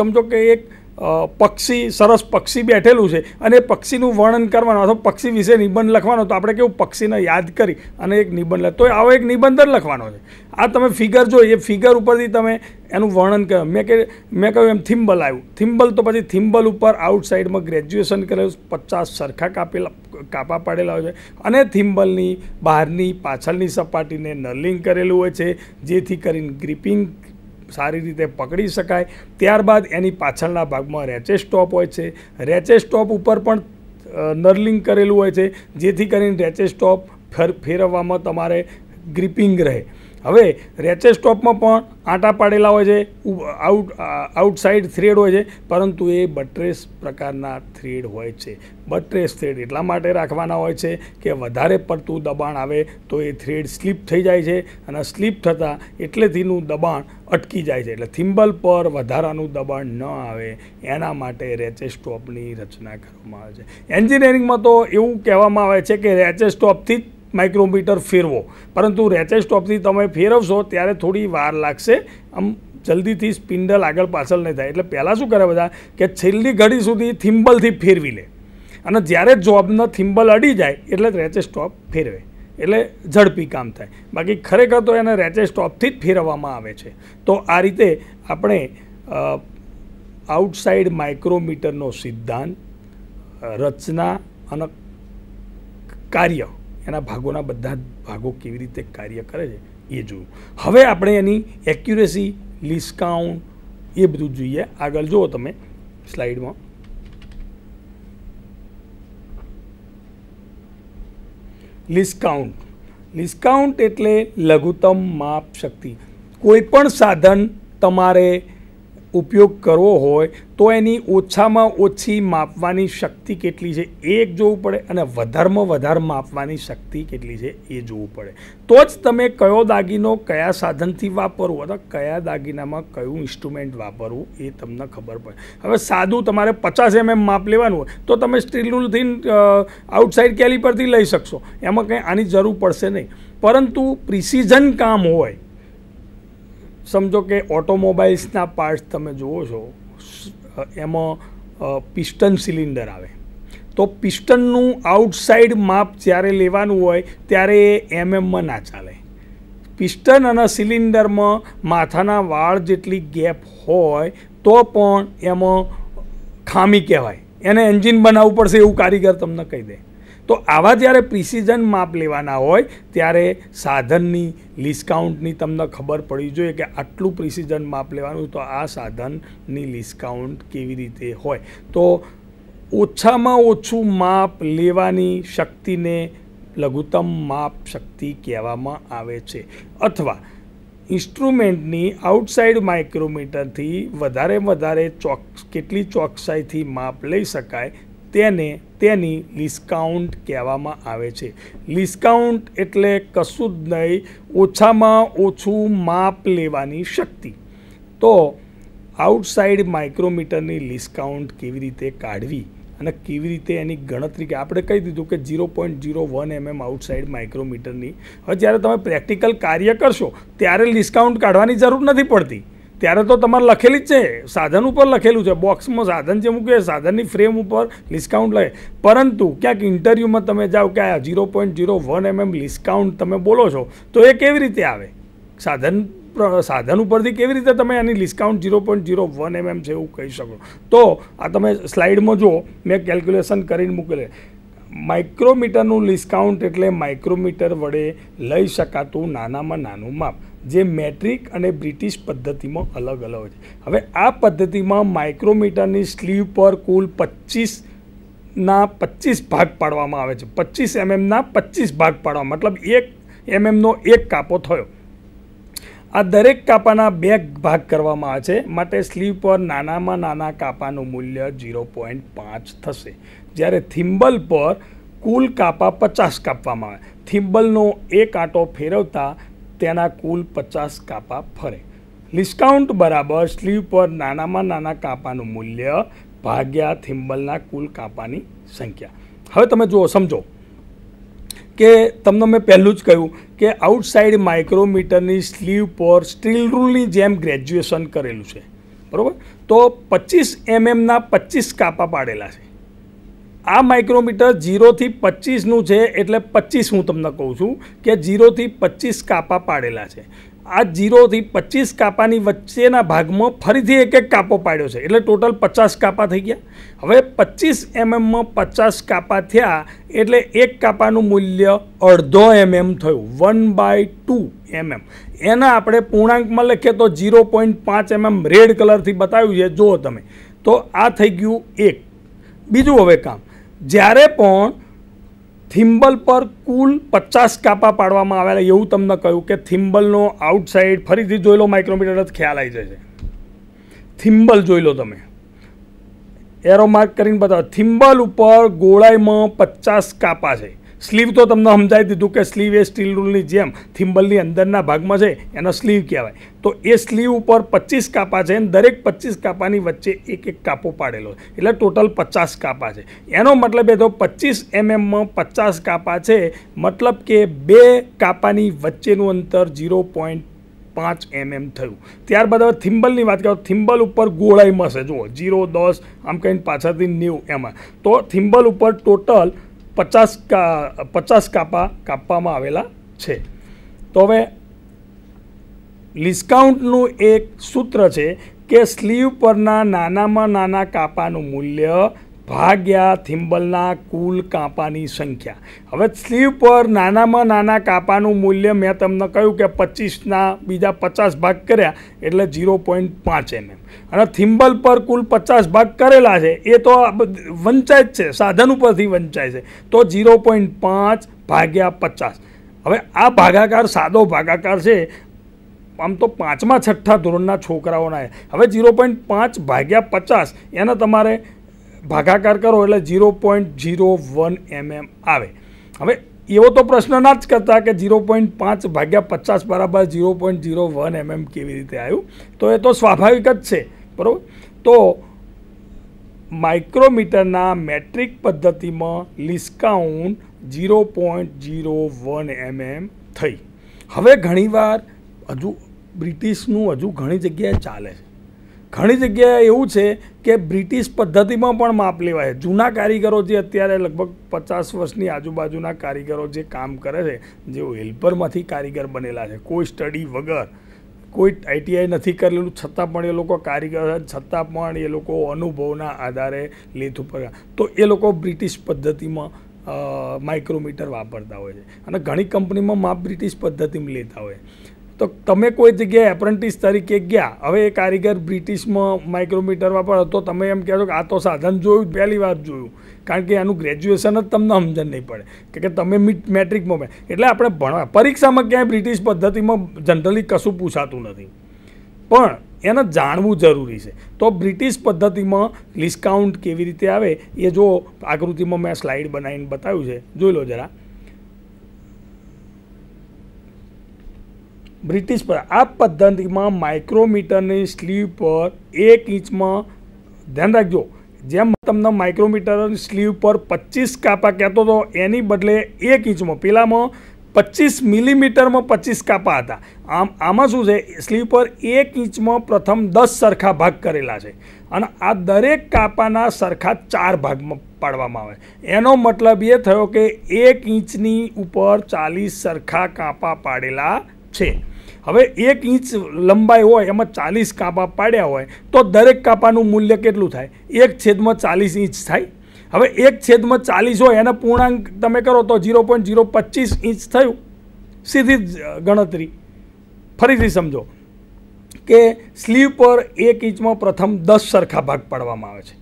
સમજો કે એક પક્ષી સરસ પક્ષી બેઠેલું છે અને પક્ષીનું વર્ણન કરવાનું અથવા પક્ષી વિશે નિબંધ લખવાનો તો આપણે કેવું પક્ષીને યાદ કરી અને એક નિબંધ લખ તો આવો એક નિબંધ જ લખવાનો છે આ તમે ફિગર જો એ ફિગર ઉપરથી તમે એનું વર્ણન કર્યું મેં કે મેં કહ્યું એમ થિમ્બલ આવ્યું થિમ્બલ તો પછી થિમ્બલ ઉપર આઉટસાઇડમાં ગ્રેજ્યુએશન કરેલું પચાસ સરખા કાપેલા કાપા પાડેલા હોય છે અને થિમ્બલની બહારની પાછળની સપાટીને નર્લિંગ કરેલું હોય છે જેથી કરીને ગ્રીપિંગ સારી રીતે પકડી શકાય ત્યારબાદ એની પાછળના ભાગમાં રેચેસ ટોપ હોય છે રેચેસ ટોપ ઉપર પણ નર્લિંગ કરેલું હોય છે જેથી કરીને રેચેસ ટોપ ફેરવવામાં તમારે ગ્રીપિંગ રહે હવે રેચે સ્ટોપમાં પણ આંટા પાડેલા હોય છે આઉટ આઉટસાઇડ થ્રેડ હોય છે પરંતુ એ બટ્રેસ પ્રકારના થ્રેડ હોય છે બટ્રેસ થ્રેડ એટલા માટે રાખવાના હોય છે કે વધારે પડતું દબાણ આવે તો એ થ્રેડ સ્લીપ થઈ જાય છે અને સ્લીપ થતાં એટલે તેનું દબાણ અટકી જાય છે એટલે થિમ્બલ પર વધારાનું દબાણ ન આવે એના માટે રેચે સ્ટોપની રચના કરવામાં આવે છે એન્જિનિયરિંગમાં તો એવું કહેવામાં આવે છે કે રેચે સ્ટોપથી જ માઇક્રોમીટર ફેરવો પરંતુ રેચેટ સ્ટોપથી તમે ફેરવશો ત્યારે થોડી વાર લાગશે આમ જલ્દીથી સ્પિન્ડલ આગળ પાછળ નહીં થાય એટલે પહેલાં શું કરે બધા કે છેલ્લી ઘડી સુધી થિમ્બલથી ફેરવી લે અને જ્યારે જોબનો થિમ્બલ અડી જાય એટલે રેચેટ સ્ટોપ ફેરવે એટલે ઝડપી કામ થાય બાકી ખરેખર તો એને રેચેટ સ્ટોપથી જ ફેરવવામાં આવે છે તો આ રીતે આપણે આઉટસાઇડ માઇક્રોમીટરનો સિદ્ધાંત રચના અને કાર્ય એના ભાગોના બધા ભાગો કેવી રીતે કાર્ય કરે છે એ જોયું હવે આપણે એની એક્યુરેસી લિસ્કાઉન્ટ એ બધું જોઈએ આગળ જુઓ તમે સ્લાઇડમાં લિસ્કાઉન્ટ લિસ્કાઉન્ટ એટલે લઘુત્તમ માપ શક્તિ કોઈ પણ સાધન તમારે ઉપયોગ કરવો હોય તો એની ઓછામાં ઓછી માપવાની શક્તિ કેટલી છે એ જોવું પડે અને વધારમાં વધારે માપવાની શક્તિ કેટલી છે એ જોવું પડે તો જ તમે કયો દાગીનો કયા સાધનથી વાપરવું અથવા કયા દાગીનામાં કયું ઇન્સ્ટ્રુમેન્ટ વાપરવું એ તમને ખબર પડે હવે સાદું તમારે પચાસ એમએમ માપ લેવાનું હોય તો તમે સ્ટીલથી આઉટસાઇડ પરથી લઈ શકશો એમાં કંઈ આની જરૂર પડશે નહીં પરંતુ પ્રિસિઝન કામ હોય સમજો કે ઓટોમોબાઈલ્સના પાર્ટ્સ તમે જુઓ છો એમાં પિસ્ટન સિલિન્ડર આવે તો પિસ્ટનનું આઉટસાઇડ માપ જ્યારે લેવાનું હોય ત્યારે એ એમએમમાં ના ચાલે પિસ્ટન અને સિલિન્ડરમાં માથાના વાળ જેટલી ગેપ હોય તો પણ એમાં ખામી કહેવાય એને એન્જિન બનાવવું પડશે એવું કારીગર તમને કહી દે તો આવા જ્યારે પ્રિસિઝન માપ લેવાના હોય ત્યારે સાધનની લિસ્કાઉન્ટની તમને ખબર પડવી જોઈએ કે આટલું પ્રિસિઝન માપ લેવાનું તો આ સાધનની લિસ્કાઉન્ટ કેવી રીતે હોય તો ઓછામાં ઓછું માપ લેવાની શક્તિને લઘુત્તમ માપ શક્તિ કહેવામાં આવે છે અથવા ઇન્સ્ટ્રુમેન્ટની આઉટસાઇડ માઇક્રોમીટરથી વધારે વધારે ચોક કેટલી ચોકસાઈથી માપ લઈ શકાય તેને તેની લિસ્કાઉન્ટ કહેવામાં આવે છે લિસ્કાઉન્ટ એટલે કશું જ નહીં ઓછામાં ઓછું માપ લેવાની શક્તિ તો આઉટસાઇડ માઇક્રોમીટરની લિસ્કાઉન્ટ કેવી રીતે કાઢવી અને કેવી રીતે એની ગણતરી કે આપણે કહી દીધું કે zero point zero one mm outside માઇક્રોમીટરની હવે જ્યારે તમે પ્રેક્ટિકલ કાર્ય કરશો ત્યારે ડિસ્કાઉન્ટ કાઢવાની જરૂર નથી પડતી ત્યારે તો તમારે લખેલી જ છે સાધન ઉપર લખેલું છે બોક્સમાં સાધન જે મૂક્યું એ સાધનની ફ્રેમ ઉપર ડિસ્કાઉન્ટ લખે પરંતુ ક્યાંક ઇન્ટરવ્યૂમાં તમે જાઓ કે આ zero point zero one mm discount તમે બોલો છો તો એ કેવી રીતે આવે સાધન સાધન ઉપરથી કેવી રીતે તમે આની discount zero point zero one mm છે એવું કહી શકો તો આ તમે સ્લાઇડમાં જુઓ મેં કેલ્ક્યુલેશન કરીને મૂકેલું માઇક્રોમીટરનું ડિસ્કાઉન્ટ એટલે માઇક્રોમીટર વડે લઈ શકાતું નાનામાં નાનું માપ જે મેટ્રિક અને બ્રિટિશ પદ્ધતિમાં અલગ અલગ છે હવે આ પદ્ધતિમાં માઇક્રોમીટરની સ્લીવ પર કુલ પચીસ ના પચીસ ભાગ પાડવામાં આવે છે પચીસ એમએમના પચીસ ભાગ પાડવામાં મતલબ એક એમએમનો એક કાપો થયો આ દરેક કાપાના બે ભાગ કરવામાં આવે છે માટે સ્લીવ પર નાનામાં નાના કાપાનું મૂલ્ય ઝીરો પોઈન્ટ પાંચ થશે જ્યારે થિમ્બલ પર કુલ કાપા પચાસ કાપવામાં આવે થિમ્બલનો એક આંટો ફેરવતા તેના કુલ પચાસ કાપા ફરે ડિસ્કાઉન્ટ બરાબર સ્લીવ પર નાનામાં નાના કાપાનું મૂલ્ય ભાગ્યા થિમ્બલના કુલ કાપાની સંખ્યા હવે તમે જુઓ સમજો કે તમને મેં પહેલું જ કહ્યું કે આઉટસાઇડ માઇક્રોમીટરની સ્લીવ પર સ્ટીલ રૂલની જેમ ગ્રેજ્યુએશન કરેલું છે બરાબર તો પચીસ એમએમના પચીસ કાપા પાડેલા છે આ માઇક્રોમીટર જીરોથી પચીસનું છે એટલે પચીસ હું તમને કહું છું કે જીરોથી પચીસ કાપા પાડેલા છે આ જીરોથી પચીસ કાપાની વચ્ચેના ભાગમાં ફરીથી એક એક કાપો પાડ્યો છે એટલે ટોટલ પચાસ કાપા થઈ ગયા હવે પચીસ એમએમમાં પચાસ કાપા થયા એટલે એક કાપાનું મૂલ્ય અડધો એમએમ થયું વન બાય ટુ એમએમ એના આપણે પૂર્ણાંકમાં લખીએ તો જીરો પોઈન્ટ પાંચ એમએમ રેડ કલરથી બતાવ્યું છે જુઓ તમે તો આ થઈ ગયું એક બીજું હવે કામ જ્યારે પણ થિમ્બલ પર કુલ પચાસ કાપા પાડવામાં આવેલા એવું તમને કહ્યું કે થિમ્બલનો આઉટસાઇડ ફરીથી જોઈ લો માઇક્રોમીટર જ ખ્યાલ આવી જશે થિમ્બલ જોઈ લો તમે એરો માર્ક કરીને બતાવો થિમ્બલ ઉપર ગોળાઈમાં પચાસ કાપા છે સ્લીવ તો તમને સમજાવી દીધું કે સ્લીવ એ સ્ટીલ રૂલની જેમ થિમ્બલની અંદરના ભાગમાં છે એનો સ્લીવ કહેવાય તો એ સ્લીવ ઉપર પચીસ કાપા છે અને દરેક પચીસ કાપાની વચ્ચે એક એક કાપો પાડેલો છે એટલે ટોટલ પચાસ કાપા છે એનો મતલબ એ તો પચીસ એમએમમાં પચાસ કાપા છે મતલબ કે બે કાપાની વચ્ચેનું અંતર ઝીરો પોઈન્ટ પાંચ એમએમ થયું ત્યારબાદ હવે થિમ્બલની વાત કરો થિમ્બલ ઉપર ગોળાઈ મળશે જુઓ જીરો દસ આમ કહીને પાછળથી નેવું એમાં તો થિમ્બલ ઉપર ટોટલ પચાસ પચાસ કાપા કાપવામાં આવેલા છે તો હવે ડિસ્કાઉન્ટનું એક સૂત્ર છે કે સ્લીવ પરના નાનામાં નાના કાપાનું મૂલ્ય ભાગ્યા થિમ્બલના કુલ કાપાની સંખ્યા હવે સ્લીવ પર નાનામાં નાના કાપાનું મૂલ્ય મેં તમને કહ્યું કે પચીસના બીજા પચાસ ભાગ કર્યા એટલે ઝીરો પોઈન્ટ પાંચ એમએમ અને થિમ્બલ પર કુલ પચાસ ભાગ કરેલા છે એ તો વંચાય જ છે સાધન ઉપરથી વંચાય છે તો ઝીરો પોઈન્ટ પાંચ ભાગ્યા પચાસ હવે આ ભાગાકાર સાદો ભાગાકાર છે આમ તો પાંચમા છઠ્ઠા ધોરણના છોકરાઓના હવે ઝીરો પોઈન્ટ પાંચ ભાગ્યા પચાસ એને તમારે ભાગાકાર કરો એટલે zero point zero one mm આવે હવે એવો તો પ્રશ્ન ના જ કરતા કે ઝીરો પોઈન્ટ પાંચ ભાગ્યા પચાસ બરાબર zero point zero one mm કેવી રીતે આવ્યું તો એ તો સ્વાભાવિક જ છે બરાબર તો માઇક્રોમીટરના મેટ્રિક પદ્ધતિમાં least count zero point zero one mm થઈ હવે ઘણીવાર હજુ બ્રિટિશનું હજુ ઘણી જગ્યાએ ચાલે છે ઘણી જગ્યાએ એવું છે કે બ્રિટિશ પદ્ધતિમાં પણ માપ લેવાય જૂના કારીગરો જે અત્યારે લગભગ પચાસ વર્ષની આજુબાજુના કારીગરો જે કામ કરે છે જેઓ હેલ્પરમાંથી કારીગર બનેલા છે કોઈ સ્ટડી વગર કોઈ આઈટીઆઈ નથી કરેલું છતાં પણ એ લોકો કારીગર છતાં પણ એ લોકો અનુભવના આધારે લેથ ઉપર તો એ લોકો બ્રિટિશ પદ્ધતિમાં માઇક્રોમીટર વાપરતા હોય છે અને ઘણી કંપનીમાં માપ બ્રિટિશ પદ્ધતિમાં લેતા હોય તો તમે કોઈ જગ્યાએ એપ્રન્ટિસ તરીકે ગયા હવે એ કારીગર બ્રિટિશમાં માઇક્રોમીટરમાં પણ હતો તમે એમ કહેશો કે આ તો સાધન જોયું પહેલી વાર જોયું કારણ કે એનું ગ્રેજ્યુએશન જ તમને સમજણ નહીં પડે કે તમે મેટ્રિકમાં એટલે આપણે ભણવા પરીક્ષામાં ક્યાંય બ્રિટિશ પદ્ધતિમાં જનરલી કશું પૂછાતું નથી પણ એને જાણવું જરૂરી છે તો બ્રિટિશ પદ્ધતિમાં ડિસ્કાઉન્ટ કેવી રીતે આવે એ જો આકૃતિમાં મેં સ્લાઇડ બનાવીને બતાવ્યું છે જોઈ લો જરા બ્રિટિશ પર આ પદ્ધતિમાં માઇક્રોમીટરની સ્લીવ પર એક ઇંચમાં ધ્યાન રાખજો જેમ તમને માઇક્રોમીટરની સ્લીવ પર પચીસ કાપા કહેતો હતો એની બદલે એક ઇંચમાં પેલામાં પચીસ મિલીમીટરમાં પચીસ કાપા હતા આમ આમાં શું છે સ્લીવ પર એક ઇંચમાં પ્રથમ દસ સરખા ભાગ કરેલા છે અને આ દરેક કાપાના સરખા ચાર ભાગમાં પાડવામાં આવે એનો મતલબ એ થયો કે એક ઇંચની ઉપર ચાલીસ સરખા કાપા પાડેલા છે હવે એક ઇંચ લંબાઈ હોય એમાં ચાલીસ કાપા પાડ્યા હોય તો દરેક કાપાનું મૂલ્ય કેટલું થાય એક છેદમાં ચાલીસ ઇંચ થાય હવે એક છેદમાં ચાલીસ હોય એનો પૂર્ણાંક તમે કરો તો ઝીરો પોઈન્ટ ઝીરો પચીસ ઇંચ થયું સીધી જ ગણતરી ફરીથી સમજો કે સ્લીવ પર એક ઇંચમાં પ્રથમ દસ સરખા ભાગ પાડવામાં આવે છે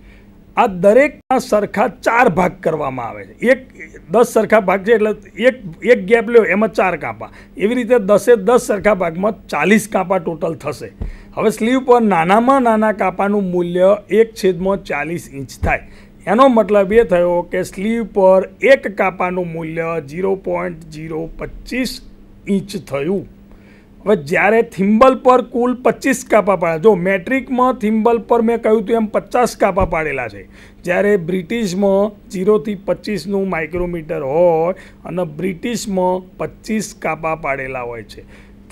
આ દરેકના સરખા ચાર ભાગ કરવામાં આવે છે એક દસ સરખા ભાગ છે એટલે એક એક ગેપ લ્યો એમાં ચાર કાપા એવી રીતે દસે દસ સરખા ભાગમાં ચાલીસ કાપા ટોટલ થશે હવે સ્લીવ પર નાનામાં નાના કાપાનું મૂલ્ય એક છેદમાં ચાલીસ ઇંચ થાય એનો મતલબ એ થયો કે સ્લીવ પર એક કાપાનું મૂલ્ય ઝીરો પોઈન્ટ ઝીરો પચીસ ઇંચ થયું હવે જ્યારે થિમ્બલ પર કુલ પચીસ કાપા પાડ્યા જો મેટ્રિકમાં થિમ્બલ પર મેં કહ્યું હતું એમ પચાસ કાપા પાડેલા છે જ્યારે બ્રિટિશમાં જીરોથી પચીસનું માઇક્રોમીટર હોય અને બ્રિટિશમાં પચીસ કાપા પાડેલા હોય છે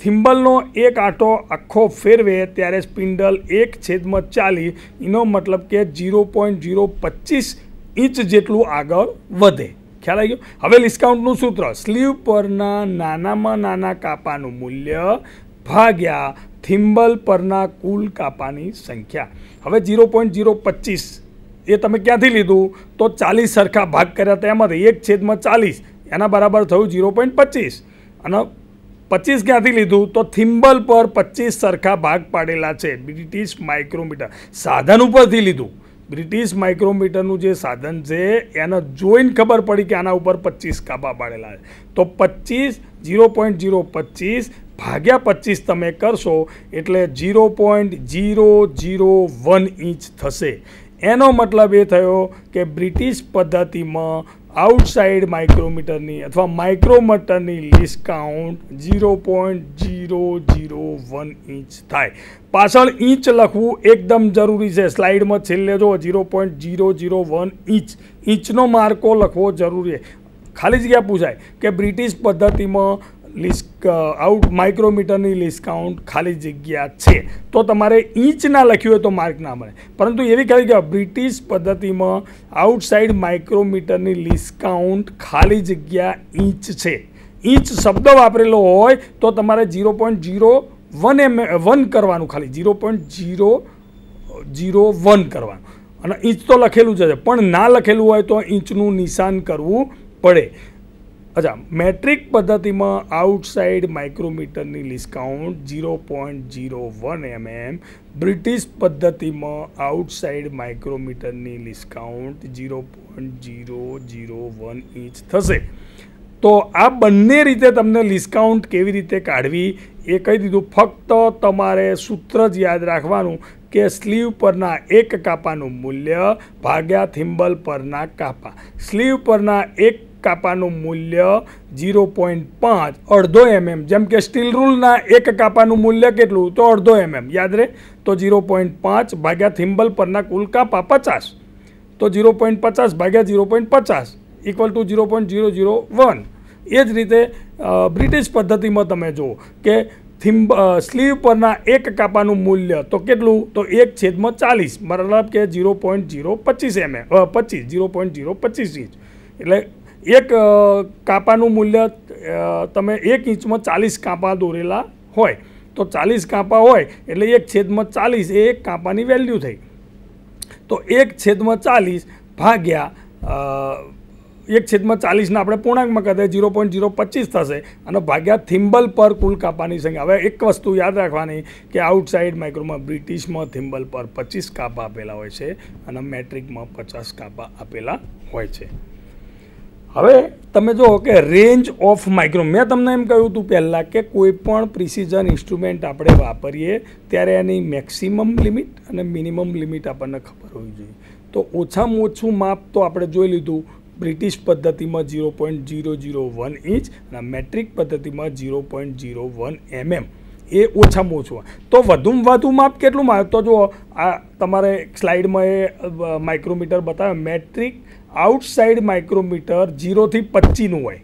થિમ્બલનો એક આંટો આખો ફેરવે ત્યારે સ્પિન્ડલ એક છેદમાં ચાલી એનો મતલબ કે ઝીરો પોઈન્ટ ઝીરો પચીસ ઇંચ જેટલું આગળ વધે ખ્યાલ આવી ગયો હવે ડિસ્કાઉન્ટનું સૂત્ર સ્લીવ પરના નાનામાં નાના કાપાનું મૂલ્ય ભાગ્યા થિમ્બલ પરના કુલ કાપાની સંખ્યા હવે ઝીરો પોઈન્ટ ઝીરો પચીસ એ તમે ક્યાંથી લીધું તો ચાલીસ સરખા ભાગ કર્યા હતા એમાંથી એક છેદમાં ચાલીસ એના બરાબર થયું ઝીરો પોઈન્ટ પચીસ અને પચીસ ક્યાંથી લીધું તો થિમ્બલ પર પચીસ સરખા ભાગ પાડેલા છે બ્રિટિશ માઇક્રોમીટર સાધન ઉપરથી લીધું બ્રિટિશ માઇક્રોમીટરનું જે સાધન છે એને જોઈને ખબર પડી કે આના ઉપર પચીસ કાબા પાડેલા છે તો પચીસ જીરો પોઈન્ટ જીરો પચીસ ભાગ્યા પચીસ તમે કરશો એટલે zero point zero zero one inch થશે એનો મતલબ એ થયો કે બ્રિટિશ પદ્ધતિમાં આઉટસાઇડ માઇક્રોમીટરની અથવા માઇક્રોમીટરની discount count zero point zero zero one inch થાય પાછળ ઇંચ લખવું એકદમ જરૂરી છે સ્લાઇડમાં છેલ્લે જો zero point zero zero one inch ઇંચનો માર્કો લખવો જરૂરી છે ખાલી જગ્યા પૂછાય કે બ્રિટિશ પદ્ધતિમાં લિસ્ક આઉટ માઇક્રોમીટરની લિસ્કાઉન્ટ ખાલી જગ્યા છે તો તમારે ઇંચના લખ્યું હોય તો માર્ક ના મળે પરંતુ એવી ખાલી કે બ્રિટિશ પદ્ધતિમાં આઉટસાઇડ માઇક્રોમીટરની લિસ્કાઉન્ટ ખાલી જગ્યા ઇંચ છે ઇંચ શબ્દ વાપરેલો હોય તો તમારે zero point zero one M one કરવાનું ખાલી zero point zero zero one કરવાનું અને ઇંચ તો લખેલું જ છે પણ ના લખેલું હોય તો ઇંચનું નિશાન કરવું પડે અચ્છા મેટ્રિક પદ્ધતિમાં આઉટસાઇડ માઇક્રોમીટરની discount zero point zero one mm British પદ્ધતિમાં આઉટસાઇડ માઇક્રોમીટરની discount zero point zero zero one inch થશે તો આ બંને રીતે તમને ડિસ્કાઉન્ટ કેવી રીતે કાઢવી એ કહી દીધું ફક્ત તમારે સૂત્ર જ યાદ રાખવાનું કે સ્લીવ પરના એક કાપાનું મૂલ્ય ભાગ્યા થિમ્બલ પરના કાપા સ્લીવ પરના એક કાપાનું મૂલ્ય ઝીરો પોઈન્ટ પાંચ અડધો એમએમ જેમ કે સ્ટીલ રૂલના એક કાપાનું મૂલ્ય કેટલું તો અડધો એમએમ યાદ રહે તો ઝીરો પોઈન્ટ પાંચ ભાગ્યા થિમ્બલ પરના કુલ કાપા પચાસ તો ઝીરો પોઈન્ટ પચાસ ભાગ્યા ઝીરો પોઈન્ટ પચાસ equal to zero point zero zero one એ જ રીતે બ્રિટિશ પદ્ધતિમાં તમે જુઓ કે થિમ્બ સ્લીવ પરના એક કાપાનું મૂલ્ય તો કેટલું તો એક છેદમાં ચાલીસ મતલબ કે ઝીરો પોઈન્ટ ઝીરો પચીસ એમએમ પચીસ ઝીરો પોઈન્ટ ઝીરો પચીસ ઇંચ એટલે એક કાપાનું મૂલ્ય તમે એક ઇંચમાં ચાલીસ કાપા દોરેલા હોય તો ચાલીસ કાપા હોય એટલે એક છેદમાં ચાલીસ એ એક કાપાની વેલ્યુ થઈ તો એક છેદમાં ચાલીસ ભાગ્યા એક છેદમાં ચાલીસને આપણે પૂર્ણાંકમાં કદાચ જીરો પોઈન્ટ જીરો પચીસ થશે અને ભાગ્યા થિમ્બલ પર કુલ કાપાની સંખ્યા હવે એક વસ્તુ યાદ રાખવાની કે આઉટસાઇડ માઇક્રોમાં બ્રિટિશમાં થિમ્બલ પર પચીસ કાપા આપેલા હોય છે અને મેટ્રિકમાં પચાસ કાપા આપેલા હોય છે હવે તમે જુઓ કે રેન્જ ઓફ માઇક્રો મેં તમને એમ કહ્યું હતું પહેલાં કે કોઈ પણ પ્રિસિઝન ઇન્સ્ટ્રુમેન્ટ આપણે વાપરીએ ત્યારે એની મેક્સિમમ લિમિટ અને મિનિમમ લિમિટ આપણને ખબર હોવી જોઈએ તો ઓછામાં ઓછું માપ તો આપણે જોઈ લીધું બ્રિટિશ પદ્ધતિમાં zero point zero zero one inch અને મેટ્રિક પદ્ધતિમાં zero point zero one mm એ ઓછામાં ઓછું તો વધુમાં વધુ માપ કેટલું માપ તો જુઓ આ તમારે સ્લાઇડમાં એ માઇક્રોમીટર બતાવે મેટ્રિક આઉટસાઇડ માઇક્રોમીટર જીરોથી પચીનું હોય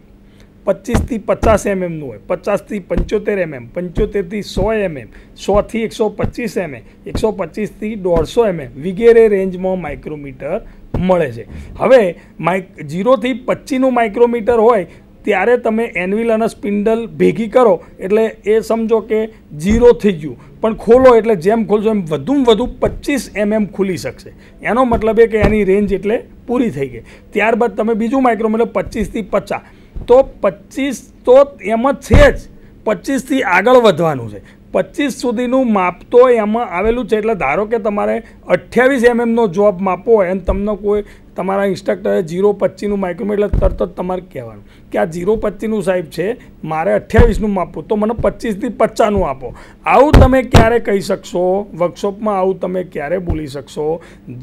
પચીસથી પચાસ એમએમનું હોય પચાસથી પંચોતેર એમએમ પંચોતેરથી સો એમએમ સોથી એકસો પચીસ એમએમ એકસો પચીસથી દોઢસો એમએમ વગેરે રેન્જમાં માઇક્રોમીટર મળે છે હવે માઇક જીરોથી પચીસનું માઇક્રોમીટર હોય ત્યારે તમે એનવિલ અને સ્પિન્ડલ ભેગી કરો એટલે એ સમજો કે ઝીરો થઈ ગયું પણ ખોલો એટલે જેમ ખોલશો એમ વધુમાં વધુ પચીસ એમએમ ખુલી શકશે એનો મતલબ એ કે એની રેન્જ એટલે પૂરી થઈ ગઈ ત્યારબાદ તમે બીજું માઇક્રોમીટર પચીસથી પચાસ તો પચીસ તો એમ જ છે જ પચીસથી આગળ વધવાનું છે પચીસ સુધીનું માપ તો એમાં આવેલું છે એટલે ધારો કે તમારે અઠ્યાવીસ એમએમનો જોબ માપો હોય અને તમને કોઈ તમારા ઇન્સ્ટ્રક્ટરે જીરો પચીસનું માઇક્રોમીટર એટલે તરત જ તમારે કહેવાનું કે આ ઝીરો પચીસનું સાહેબ છે મારે અઠ્યાવીસનું માપવું તો મને પચીસથી પચાસનું આપો આવું તમે ક્યારે કહી શકશો વર્કશોપમાં આવું તમે ક્યારે બોલી શકશો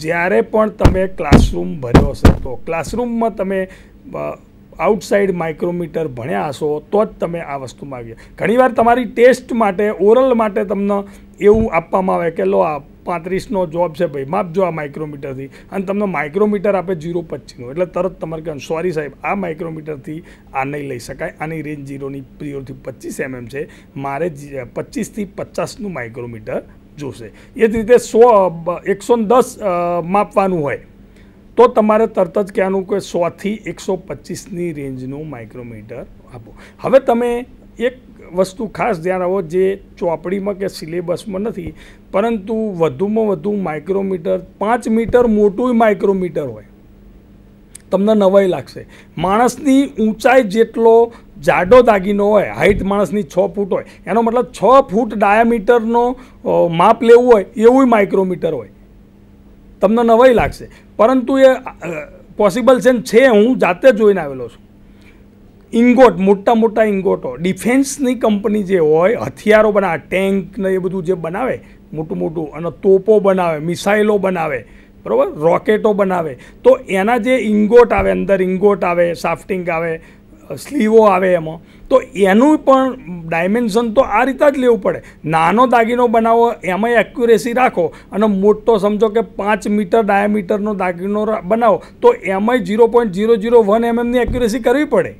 જ્યારે પણ તમે ક્લાસરૂમ ભર્યો હશે તો ક્લાસરૂમમાં તમે આઉટસાઇડ માઇક્રોમીટર ભણ્યા હશો તો જ તમે આ વસ્તુમાં આવ્યા ઘણીવાર તમારી ટેસ્ટ માટે ઓરલ માટે તમને એવું આપવામાં આવે કે લો આ પાંત્રીસનો જોબ છે ભાઈ માપજો આ માઇક્રોમીટરથી અને તમને માઇક્રોમીટર આપે જીરો પચીસનો એટલે તરત તમારે કહેવાનું સોરી સાહેબ આ માઇક્રોમીટરથી આ નહીં લઈ શકાય આની રેન્જ જીરોની જીરોથી પચીસ એમએમ છે મારે પચીસથી પચાસનું માઇક્રોમીટર જોશે એ જ રીતે સો એકસો દસ માપવાનું હોય તો તમારે તરત જ કહેવાનું કે સોથી એકસો પચીસની રેન્જનું માઇક્રોમીટર આપો હવે તમે એક વસ્તુ ખાસ ધ્યાન આવો જે ચોપડીમાં કે સિલેબસમાં નથી પરંતુ વધુમાં વધુ માઇક્રોમીટર પાંચ મીટર મોટું માઇક્રોમીટર હોય તમને નવાઈ લાગશે માણસની ઊંચાઈ જેટલો જાડો દાગીનો હોય હાઈટ માણસની છ ફૂટ હોય એનો મતલબ છ ફૂટ ડાયામીટરનો માપ લેવું હોય એવું માઇક્રોમીટર હોય તમને નવાઈ લાગશે પરંતુ એ પોસિબલ છે છે હું જાતે જોઈને આવેલો છું ઇંગોટ મોટા મોટા ઇંગોટો ડિફેન્સની કંપની જે હોય હથિયારો બનાવે ટેન્ક ને એ બધું જે બનાવે મોટું મોટું અને તોપો બનાવે મિસાઇલો બનાવે બરાબર રોકેટો બનાવે તો એના જે ઇંગોટ આવે અંદર ઇંગોટ આવે સાફ્ટિંગ આવે સ્લીવો આવે એમાં તો એનું પણ ડાયમેન્શન તો આ રીતે જ લેવું પડે નાનો દાગીનો બનાવો એમાં એક્યુરેસી રાખો અને મોટો સમજો કે પાંચ મીટર ડાયામીટરનો દાગીનો બનાવો તો એમાંય zero point zero zero one એમએમની એક્યુરેસી કરવી પડે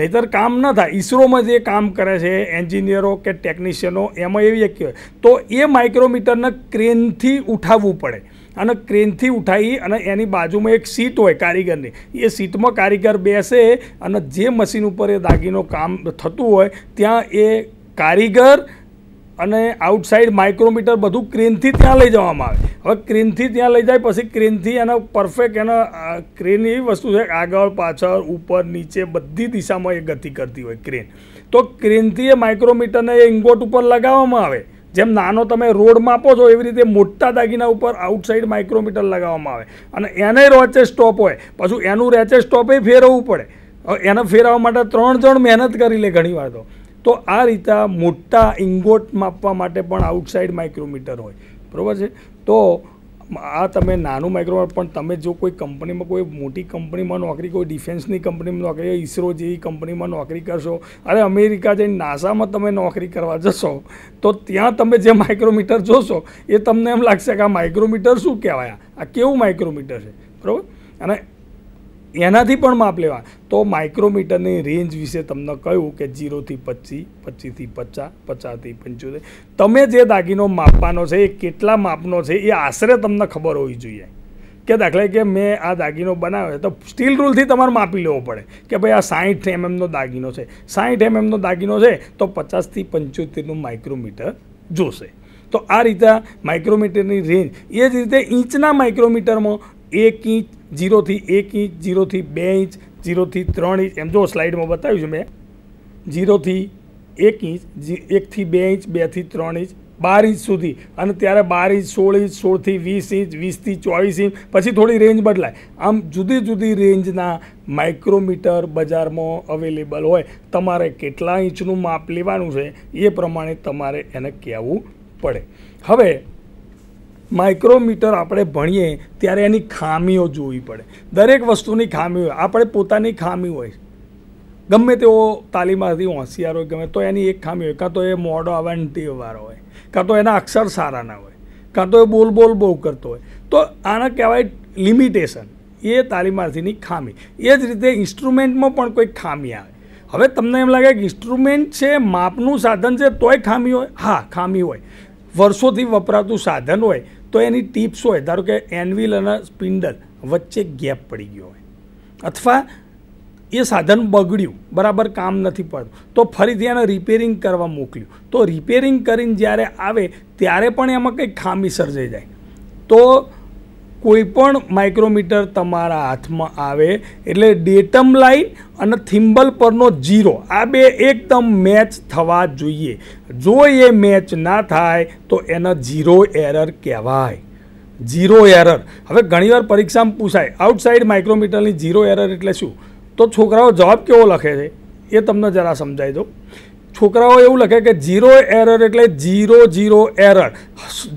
નહીતર કામ ન થાય ઇસરોમાં જે કામ કરે છે એન્જિનિયરો કે ટેકનિશિયનો એમાં એવી એક તો એ માઇક્રોમીટરને ક્રેનથી ઉઠાવવું પડે અને ક્રેનથી ઉઠાવી અને એની બાજુમાં એક સીટ હોય કારીગરની એ સીટમાં કારીગર બેસે અને જે મશીન ઉપર એ દાગીનો કામ થતું હોય ત્યાં એ કારીગર અને આઉટસાઇડ માઇક્રોમીટર બધું ક્રેનથી ત્યાં લઈ જવામાં આવે હવે ક્રેનથી ત્યાં લઈ જાય પછી ક્રેનથી એનો પરફેક્ટ એનો ક્રેન એવી વસ્તુ છે આગળ પાછળ ઉપર નીચે બધી દિશામાં એ ગતિ કરતી હોય ક્રેન તો ક્રેનથી એ માઇક્રોમીટરને એ ઇંગોટ ઉપર લગાવવામાં આવે જેમ નાનો તમે રોડ માપો છો એવી રીતે મોટા દાગીના ઉપર આઉટસાઇડ માઇક્રોમીટર લગાવવામાં આવે અને એને રોચે સ્ટોપ હોય પાછું એનું રેચે સ્ટોપે ફેરવવું પડે એને ફેરવવા માટે ત્રણ જણ મહેનત કરી લે ઘણીવાર તો તો આ રીતે મોટા ઇંગોટ માપવા માટે પણ આઉટસાઇડ માઇક્રોમીટર હોય બરાબર છે તો આ તમે નાનું માઇક્રોમાં પણ તમે જો કોઈ કંપનીમાં કોઈ મોટી કંપનીમાં નોકરી કોઈ ડિફેન્સની કંપનીમાં નોકરી ઇસરો જેવી કંપનીમાં નોકરી કરશો અરે અમેરિકા જઈને નાસામાં તમે નોકરી કરવા જશો તો ત્યાં તમે જે માઇક્રોમીટર જોશો એ તમને એમ લાગશે કે આ માઇક્રોમીટર શું કહેવાય આ કેવું માઇક્રોમીટર છે બરાબર અને એનાથી પણ માપ લેવા તો માઇક્રોમીટરની રેન્જ વિશે તમને કહ્યું કે જીરોથી પચીસ પચીસથી પચાસ પચાસથી પંચોતેર તમે જે દાગીનો માપવાનો છે એ કેટલા માપનો છે એ આશરે તમને ખબર હોવી જોઈએ કે દાખલા કે મેં આ દાગીનો બનાવ્યો તો સ્ટીલ રૂલથી તમારે માપી લેવો પડે કે ભાઈ આ સાહીઠ એમએમનો દાગીનો છે સાહીઠ એમએમનો દાગીનો છે તો પચાસથી પંચોતેરનું માઇક્રોમીટર જોશે તો આ રીતે માઇક્રોમીટરની રેન્જ એ જ રીતે ઇંચના માઇક્રોમીટરમાં એક ઇંચ જીરોથી એક ઇંચ જીરોથી બે ઇંચ જીરોથી ત્રણ ઇંચ એમ જો સ્લાઇડમાં બતાવ્યું છે મેં જીરોથી એક ઇંચ એકથી બે ઇંચ બેથી ત્રણ ઇંચ બાર ઇંચ સુધી અને ત્યારે બાર ઇંચ સોળ ઇંચ સોળથી વીસ ઇંચ વીસથી ચોવીસ ઇંચ પછી થોડી રેન્જ બદલાય આમ જુદી જુદી રેન્જના માઇક્રોમીટર બજારમાં અવેલેબલ હોય તમારે કેટલા ઇંચનું માપ લેવાનું છે એ પ્રમાણે તમારે એને કહેવું પડે હવે માઇક્રોમીટર આપણે ભણીએ ત્યારે એની ખામીઓ જોવી પડે દરેક વસ્તુની ખામી હોય આપણે પોતાની ખામી હોય ગમે તેઓ તાલીમાર્થી હોશિયાર હોય ગમે તો એની એક ખામી હોય કાં તો એ મોડો આવવાનતીવાળો હોય કાં તો એના અક્ષર સારા ના હોય કાં તો એ બોલ બોલ બહુ કરતો હોય તો આને કહેવાય લિમિટેશન એ તાલીમાર્થીની ખામી એ જ રીતે ઇન્સ્ટ્રુમેન્ટમાં પણ કોઈ ખામી આવે હવે તમને એમ લાગે કે ઇન્સ્ટ્રુમેન્ટ છે માપનું સાધન છે તોય ખામી હોય હા ખામી હોય વર્ષોથી વપરાતું સાધન હોય તો એની ટીપ્સ હોય ધારો કે એનવિલ અને સ્પિન્ડલ વચ્ચે ગેપ પડી ગયો હોય અથવા એ સાધન બગડ્યું બરાબર કામ નથી પડતું તો ફરીથી એને રિપેરિંગ કરવા મોકલ્યું તો રિપેરિંગ કરીને જ્યારે આવે ત્યારે પણ એમાં કંઈક ખામી સર્જાઈ જાય તો કોઈપણ માઇક્રોમીટર તમારા હાથમાં આવે એટલે ડેટમ લાઇન અને થિમ્બલ પરનો જીરો આ બે એકદમ મેચ થવા જોઈએ જો એ મેચ ના થાય તો એને જીરો એરર કહેવાય જીરો એરર હવે ઘણીવાર પરીક્ષામાં પૂછાય આઉટસાઇડ માઇક્રોમીટરની ઝીરો એરર એટલે શું તો છોકરાઓ જવાબ કેવો લખે છે એ તમને જરા સમજાવી દો છોકરાઓ એવું લખે કે ઝીરો એરર એટલે ઝીરો ઝીરો એરર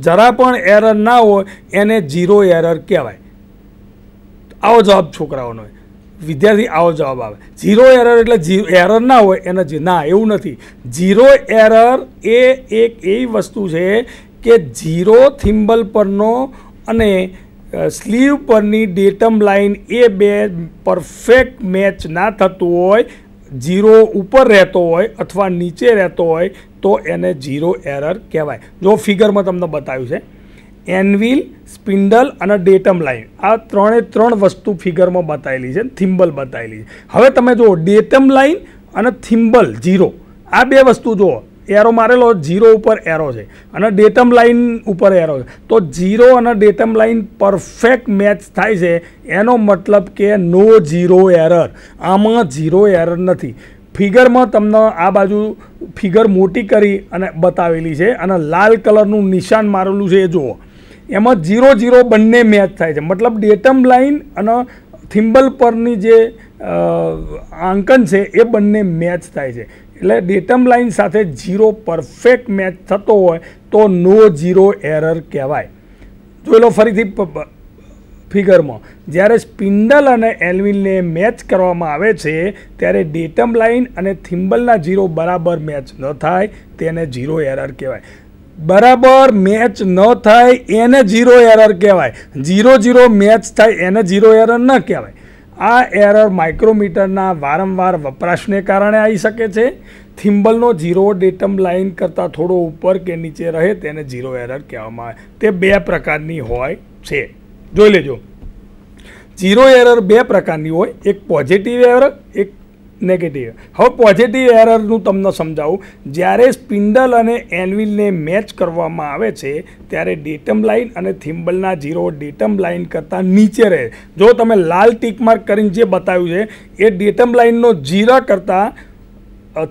જરા પણ એરર ના હોય એને ઝીરો એરર કહેવાય આવો જવાબ છોકરાઓનો વિદ્યાર્થી આવો જવાબ આવે ઝીરો એરર એટલે એરર ના હોય એને જે ના એવું નથી ઝીરો એરર એ એક એવી વસ્તુ છે કે ઝીરો થિમ્બલ પરનો અને સ્લીવ પરની ડેટમ લાઇન એ બે પરફેક્ટ મેચ ના થતું હોય જીરો ઉપર રહેતો હોય અથવા નીચે રહેતો હોય તો એને જીરો એરર કહેવાય જો ફિગરમાં તમને બતાવ્યું છે એનવિલ સ્પિન્ડલ અને ડેટમ લાઇન આ ત્રણે ત્રણ વસ્તુ ફિગરમાં બતાવેલી છે થિમ્બલ બતાવેલી છે હવે તમે જુઓ ડેટમ લાઇન અને થિમ્બલ જીરો આ બે વસ્તુ જુઓ એરો મારેલો જીરો ઉપર એરો છે અને ડેટમ લાઇન ઉપર એરો છે તો જીરો અને ડેટમ લાઇન પરફેક્ટ મેચ થાય છે એનો મતલબ કે નો જીરો એરર આમાં જીરો એરર નથી ફિગરમાં તમને આ બાજુ ફિગર મોટી કરી અને બતાવેલી છે અને લાલ કલરનું નિશાન મારેલું છે એ જુઓ એમાં જીરો જીરો બંને મેચ થાય છે મતલબ ડેટમ લાઇન અને થિમ્બલ પરની જે આંકન છે એ બંને મેચ થાય છે એટલે ડેટમ લાઇન સાથે ઝીરો પરફેક્ટ મેચ થતો હોય તો નો ઝીરો એરર કહેવાય જોઈ લો ફરીથી ફિગરમાં જ્યારે સ્પિન્ડલ અને એલવિનને મેચ કરવામાં આવે છે ત્યારે ડેટમ લાઇન અને થિમ્બલના ઝીરો બરાબર મેચ ન થાય તેને ઝીરો એરર કહેવાય બરાબર મેચ ન થાય એને ઝીરો એરર કહેવાય ઝીરો ઝીરો મેચ થાય એને ઝીરો એરર ન કહેવાય આ એરર માઇક્રોમીટરના વારંવાર વપરાશને કારણે આવી શકે છે થિમ્બલનો ઝીરો ડેટમ લાઇન કરતાં થોડો ઉપર કે નીચે રહે તેને ઝીરો એરર કહેવામાં આવે તે બે પ્રકારની હોય છે જોઈ લેજો ઝીરો એરર બે પ્રકારની હોય એક પોઝિટિવ એરર એક નેગેટિવ હવે પોઝિટિવ એરરનું તમને સમજાવું જ્યારે સ્પિન્ડલ અને એનવિલને મેચ કરવામાં આવે છે ત્યારે ડેટમ લાઇન અને થિમ્બલના જીરો ડેટમ લાઇન કરતાં નીચે રહે જો તમે લાલ ટીક માર્ક કરીને જે બતાવ્યું છે એ ડેટમ લાઇનનો જીરા કરતાં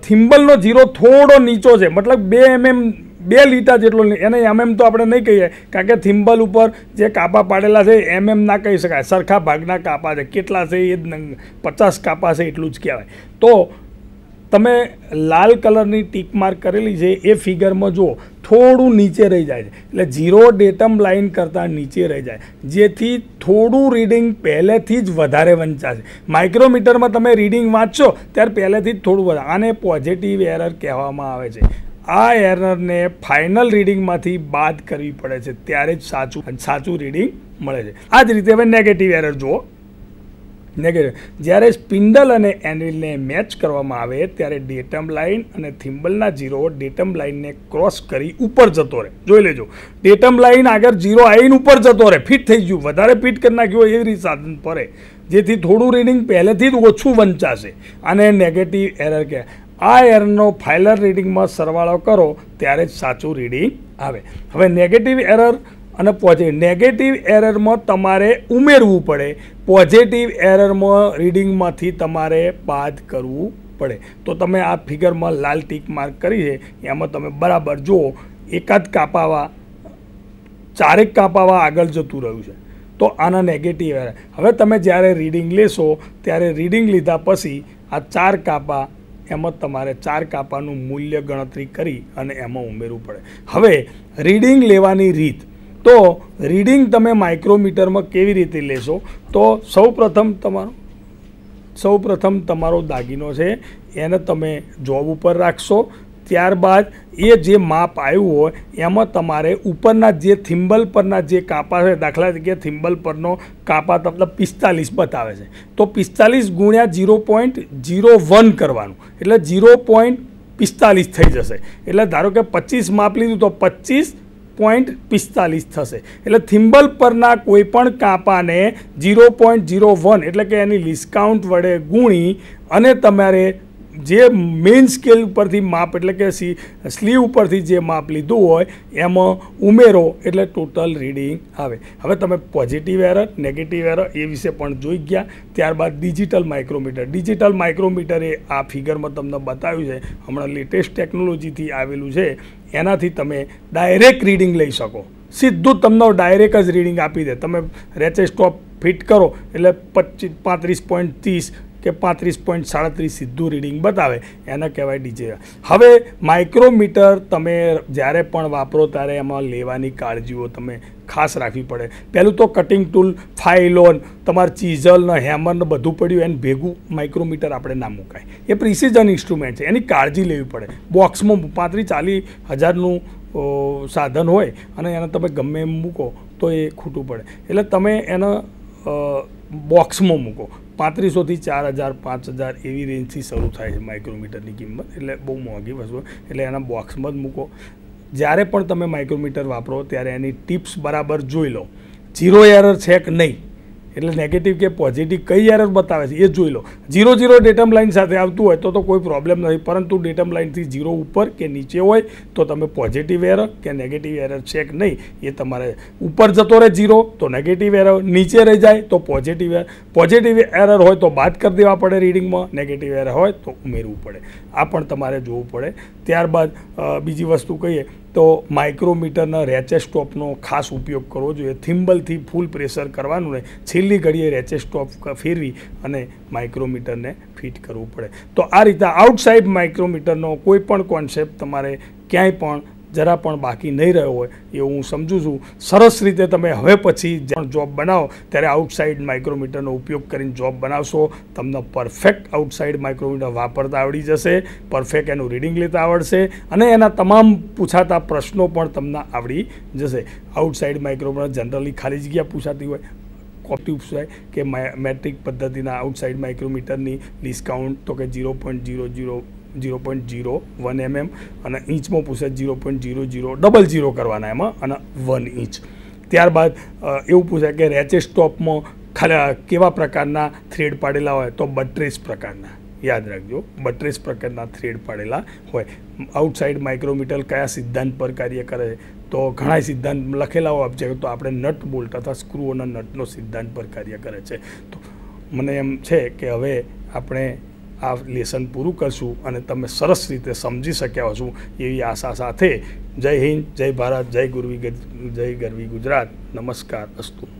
થિમ્બલનો જીરો થોડો નીચો છે મતલબ બે એમએમ mm બે લીટા જેટલો એને એમએમ તો આપણે નહીં કહીએ કારણ કે થિમ્બલ ઉપર જે કાપા પાડેલા છે એમએમ ના કહી શકાય સરખા ભાગના કાપા છે કેટલા છે એ જ પચાસ કાપા છે એટલું જ કહેવાય તો તમે લાલ કલરની ટીક માર્ક કરેલી છે એ ફિગરમાં જુઓ થોડું નીચે રહી જાય છે એટલે ઝીરો ડેટમ લાઇન કરતાં નીચે રહી જાય જેથી થોડું રીડિંગ પહેલેથી જ વધારે વંચાશે માઇક્રોમીટરમાં તમે રીડિંગ વાંચશો ત્યારે પહેલેથી જ થોડું વધારે આને પોઝિટિવ એરર કહેવામાં આવે છે આ એરરને ફાઇનલ રીડિંગમાંથી બાદ કરવી પડે છે ત્યારે જ સાચું સાચું રીડિંગ મળે છે આ જ રીતે હવે નેગેટિવ એરર જુઓ નેગેટિવ જ્યારે સ્પિન્ડલ અને એનવિલને મેચ કરવામાં આવે ત્યારે ડેટમ લાઇન અને થિમ્બલના જીરો ડેટમ લાઇનને ક્રોસ કરી ઉપર જતો રહે જોઈ લેજો ડેટમ લાઇન આગળ જીરો આવીને ઉપર જતો રહે ફિટ થઈ ગયું વધારે ફિટ કરી નાખ્યું હોય એવી સાધન ફરે જેથી થોડું રીડિંગ પહેલેથી જ ઓછું વંચાશે અને નેગેટિવ એરર કહેવાય આ એરરનો ફાઇલર રીડિંગમાં સરવાળો કરો ત્યારે જ સાચું રીડિંગ આવે હવે નેગેટિવ એરર અને પોઝિટિવ નેગેટિવ એરરમાં તમારે ઉમેરવું પડે પોઝિટિવ એરરમાં રીડિંગમાંથી તમારે બાદ કરવું પડે તો તમે આ ફિગરમાં લાલ ટીક માર્ક કરી છે એમાં તમે બરાબર જુઓ એકાદ કાપાવા ચારેક કાપાવા આગળ જતું રહ્યું છે તો આના નેગેટિવ એરર હવે તમે જ્યારે રીડિંગ લેશો ત્યારે રીડિંગ લીધા પછી આ ચાર કાપા એમાં તમારે ચાર કાપાનું મૂલ્ય ગણતરી કરી અને એમાં ઉમેરવું પડે હવે રીડિંગ લેવાની રીત તો રીડિંગ તમે માઇક્રોમીટરમાં કેવી રીતે લેશો તો સૌપ્રથમ તમારો સૌપ્રથમ તમારો દાગીનો છે એને તમે જોબ ઉપર રાખશો ત્યારબાદ એ જે માપ આવ્યું હોય એમાં તમારે ઉપરના જે થિમ્બલ પરના જે કાપા છે દાખલા તરીકે થિમ્બલ પરનો કાપા તમને પિસ્તાલીસ બતાવે છે તો પિસ્તાલીસ ગુણ્યા ઝીરો પોઈન્ટ ઝીરો વન કરવાનું એટલે જીરો પોઈન્ટ પિસ્તાલીસ થઈ જશે એટલે ધારો કે પચીસ માપ લીધું તો પચીસ પોઈન્ટ પિસ્તાલીસ થશે એટલે થિમ્બલ પરના કોઈપણ કાપાને જીરો પોઈન્ટ જીરો વન એટલે કે એની ડિસ્કાઉન્ટ વડે ગુણી અને તમારે જે મેઇન સ્કેલ ઉપરથી માપ એટલે કે સ્લીવ ઉપરથી જે માપ લીધું હોય એમાં ઉમેરો એટલે ટોટલ રીડિંગ આવે હવે તમે પોઝિટિવ એરર નેગેટિવ એરર એ વિશે પણ જોઈ ગયા ત્યારબાદ ડિજિટલ માઇક્રોમીટર ડિજિટલ માઇક્રોમીટરે આ ફિગરમાં તમને બતાવ્યું છે હમણાં લેટેસ્ટ ટેકનોલોજીથી આવેલું છે એનાથી તમે ડાયરેક્ટ રીડિંગ લઈ શકો સીધું તમને ડાયરેક્ટ જ રીડિંગ આપી દે તમે રેચે સ્ટોપ ફિટ કરો એટલે પચીસ પાંત્રીસ પોઈન્ટ ત્રીસ કે પાંત્રીસ પોઈન્ટ સાડત્રીસ સીધું રીડિંગ બતાવે એને કહેવાય ડીજે હવે માઇક્રોમીટર તમે જ્યારે પણ વાપરો ત્યારે એમાં લેવાની કાળજીઓ તમે ખાસ રાખવી પડે પહેલું તો કટિંગ ટૂલ ફાઇલોન તમારે ચીઝલ ને હેમર ને બધું પડ્યું એને ભેગું માઇક્રોમીટર આપણે ના મુકાય એ પ્રિસિઝન ઇન્સ્ટ્રુમેન્ટ છે એની કાળજી લેવી પડે બોક્સમાં પાંત્રીસ ચાલીસ હજારનું સાધન હોય અને એને તમે ગમે એમ મૂકો તો એ ખૂટું પડે એટલે તમે એનો બોક્સમાં મૂકો પાંત્રીસોથી ચાર હજાર પાંચ હજાર એવી રેન્જથી શરૂ થાય છે માઇક્રોમીટરની કિંમત એટલે બહુ મોંઘી વસ્તુ એટલે એના બોક્સમાં જ મૂકો જ્યારે પણ તમે માઇક્રોમીટર વાપરો ત્યારે એની ટિપ્સ બરાબર જોઈ લો ઝીરો એરર છે કે નહીં એટલે નેગેટિવ કે પોઝિટિવ કઈ એરર બતાવે છે એ જોઈ લો ઝીરો ઝીરો ડેટમ લાઇન સાથે આવતું હોય તો તો કોઈ પ્રોબ્લેમ નથી પરંતુ ડેટમ લાઇનથી ઝીરો ઉપર કે નીચે હોય તો તમે પોઝિટિવ એરર કે નેગેટિવ એરર છે કે નહીં એ તમારે ઉપર જતો રહે ઝીરો તો નેગેટિવ એરર નીચે રહી જાય તો પોઝિટિવ એરર પોઝિટિવ એરર હોય તો બાદ કરી દેવા પડે રીડિંગમાં નેગેટિવ એરર હોય તો ઉમેરવું પડે આ પણ તમારે જોવું પડે ત્યારબાદ બીજી વસ્તુ કહીએ તો માઇક્રોમીટરના રેચે સ્ટોપનો ખાસ ઉપયોગ કરવો જોઈએ થિમ્બલથી ફૂલ પ્રેશર કરવાનું ને છેલ્લી ઘડીએ રેચે સ્ટોપ ફેરવી અને માઇક્રોમીટરને ફિટ કરવું પડે તો આ રીતે આઉટસાઇડ માઇક્રોમીટરનો કોઈ પણ કોન્સેપ્ટ તમારે ક્યાંય પણ જરા પણ બાકી નહીં રહ્યો હોય એવું હું સમજું છું સરસ રીતે તમે હવે પછી જોબ બનાવો ત્યારે આઉટસાઇડ માઇક્રોમીટરનો ઉપયોગ કરીને જોબ બનાવશો તમને પરફેક્ટ આઉટસાઇડ માઇક્રોમીટર વાપરતા આવડી જશે પરફેક્ટ એનું રીડિંગ લેતા આવડશે અને એના તમામ પૂછાતા પ્રશ્નો પણ તમને આવડી જશે આઉટસાઇડ માઇક્રોમીટર જનરલી ખાલી જગ્યા પૂછાતી હોય કોટ્યુબ્સ હોય કે મેટ્રિક પદ્ધતિના આઉટસાઇડ માઇક્રોમીટરની ડિસ્કાઉન્ટ તો કે zero point zero zero zero point zero one mm અને ઇંચમાં પૂછે zero point zero zero double zero કરવાના એમાં અને વન ઇંચ ત્યારબાદ એવું પૂછાય કે રેચે સ્ટોપમાં ખાલી કેવા પ્રકારના થ્રેડ પાડેલા હોય તો બત્રીસ પ્રકારના યાદ રાખજો બત્રીસ પ્રકારના થ્રેડ પાડેલા હોય આઉટસાઇડ માઇક્રોમીટર કયા સિદ્ધાંત પર કાર્ય કરે છે તો ઘણા સિદ્ધાંત લખેલા હોય ઓબ્જેક્ટ તો આપણે નટ બોલ્ટ અથવા સ્ક્રૂઓના નટનો સિદ્ધાંત પર કાર્ય કરે છે તો મને એમ છે કે હવે આપણે આ લેસન પૂરું કરશું અને તમે સરસ રીતે સમજી શક્યા હશો એવી આશા સાથે જય હિન્દ જય ભારત જય ગુરવી જય ગરવી ગુજરાત નમસ્કાર અસ્તુ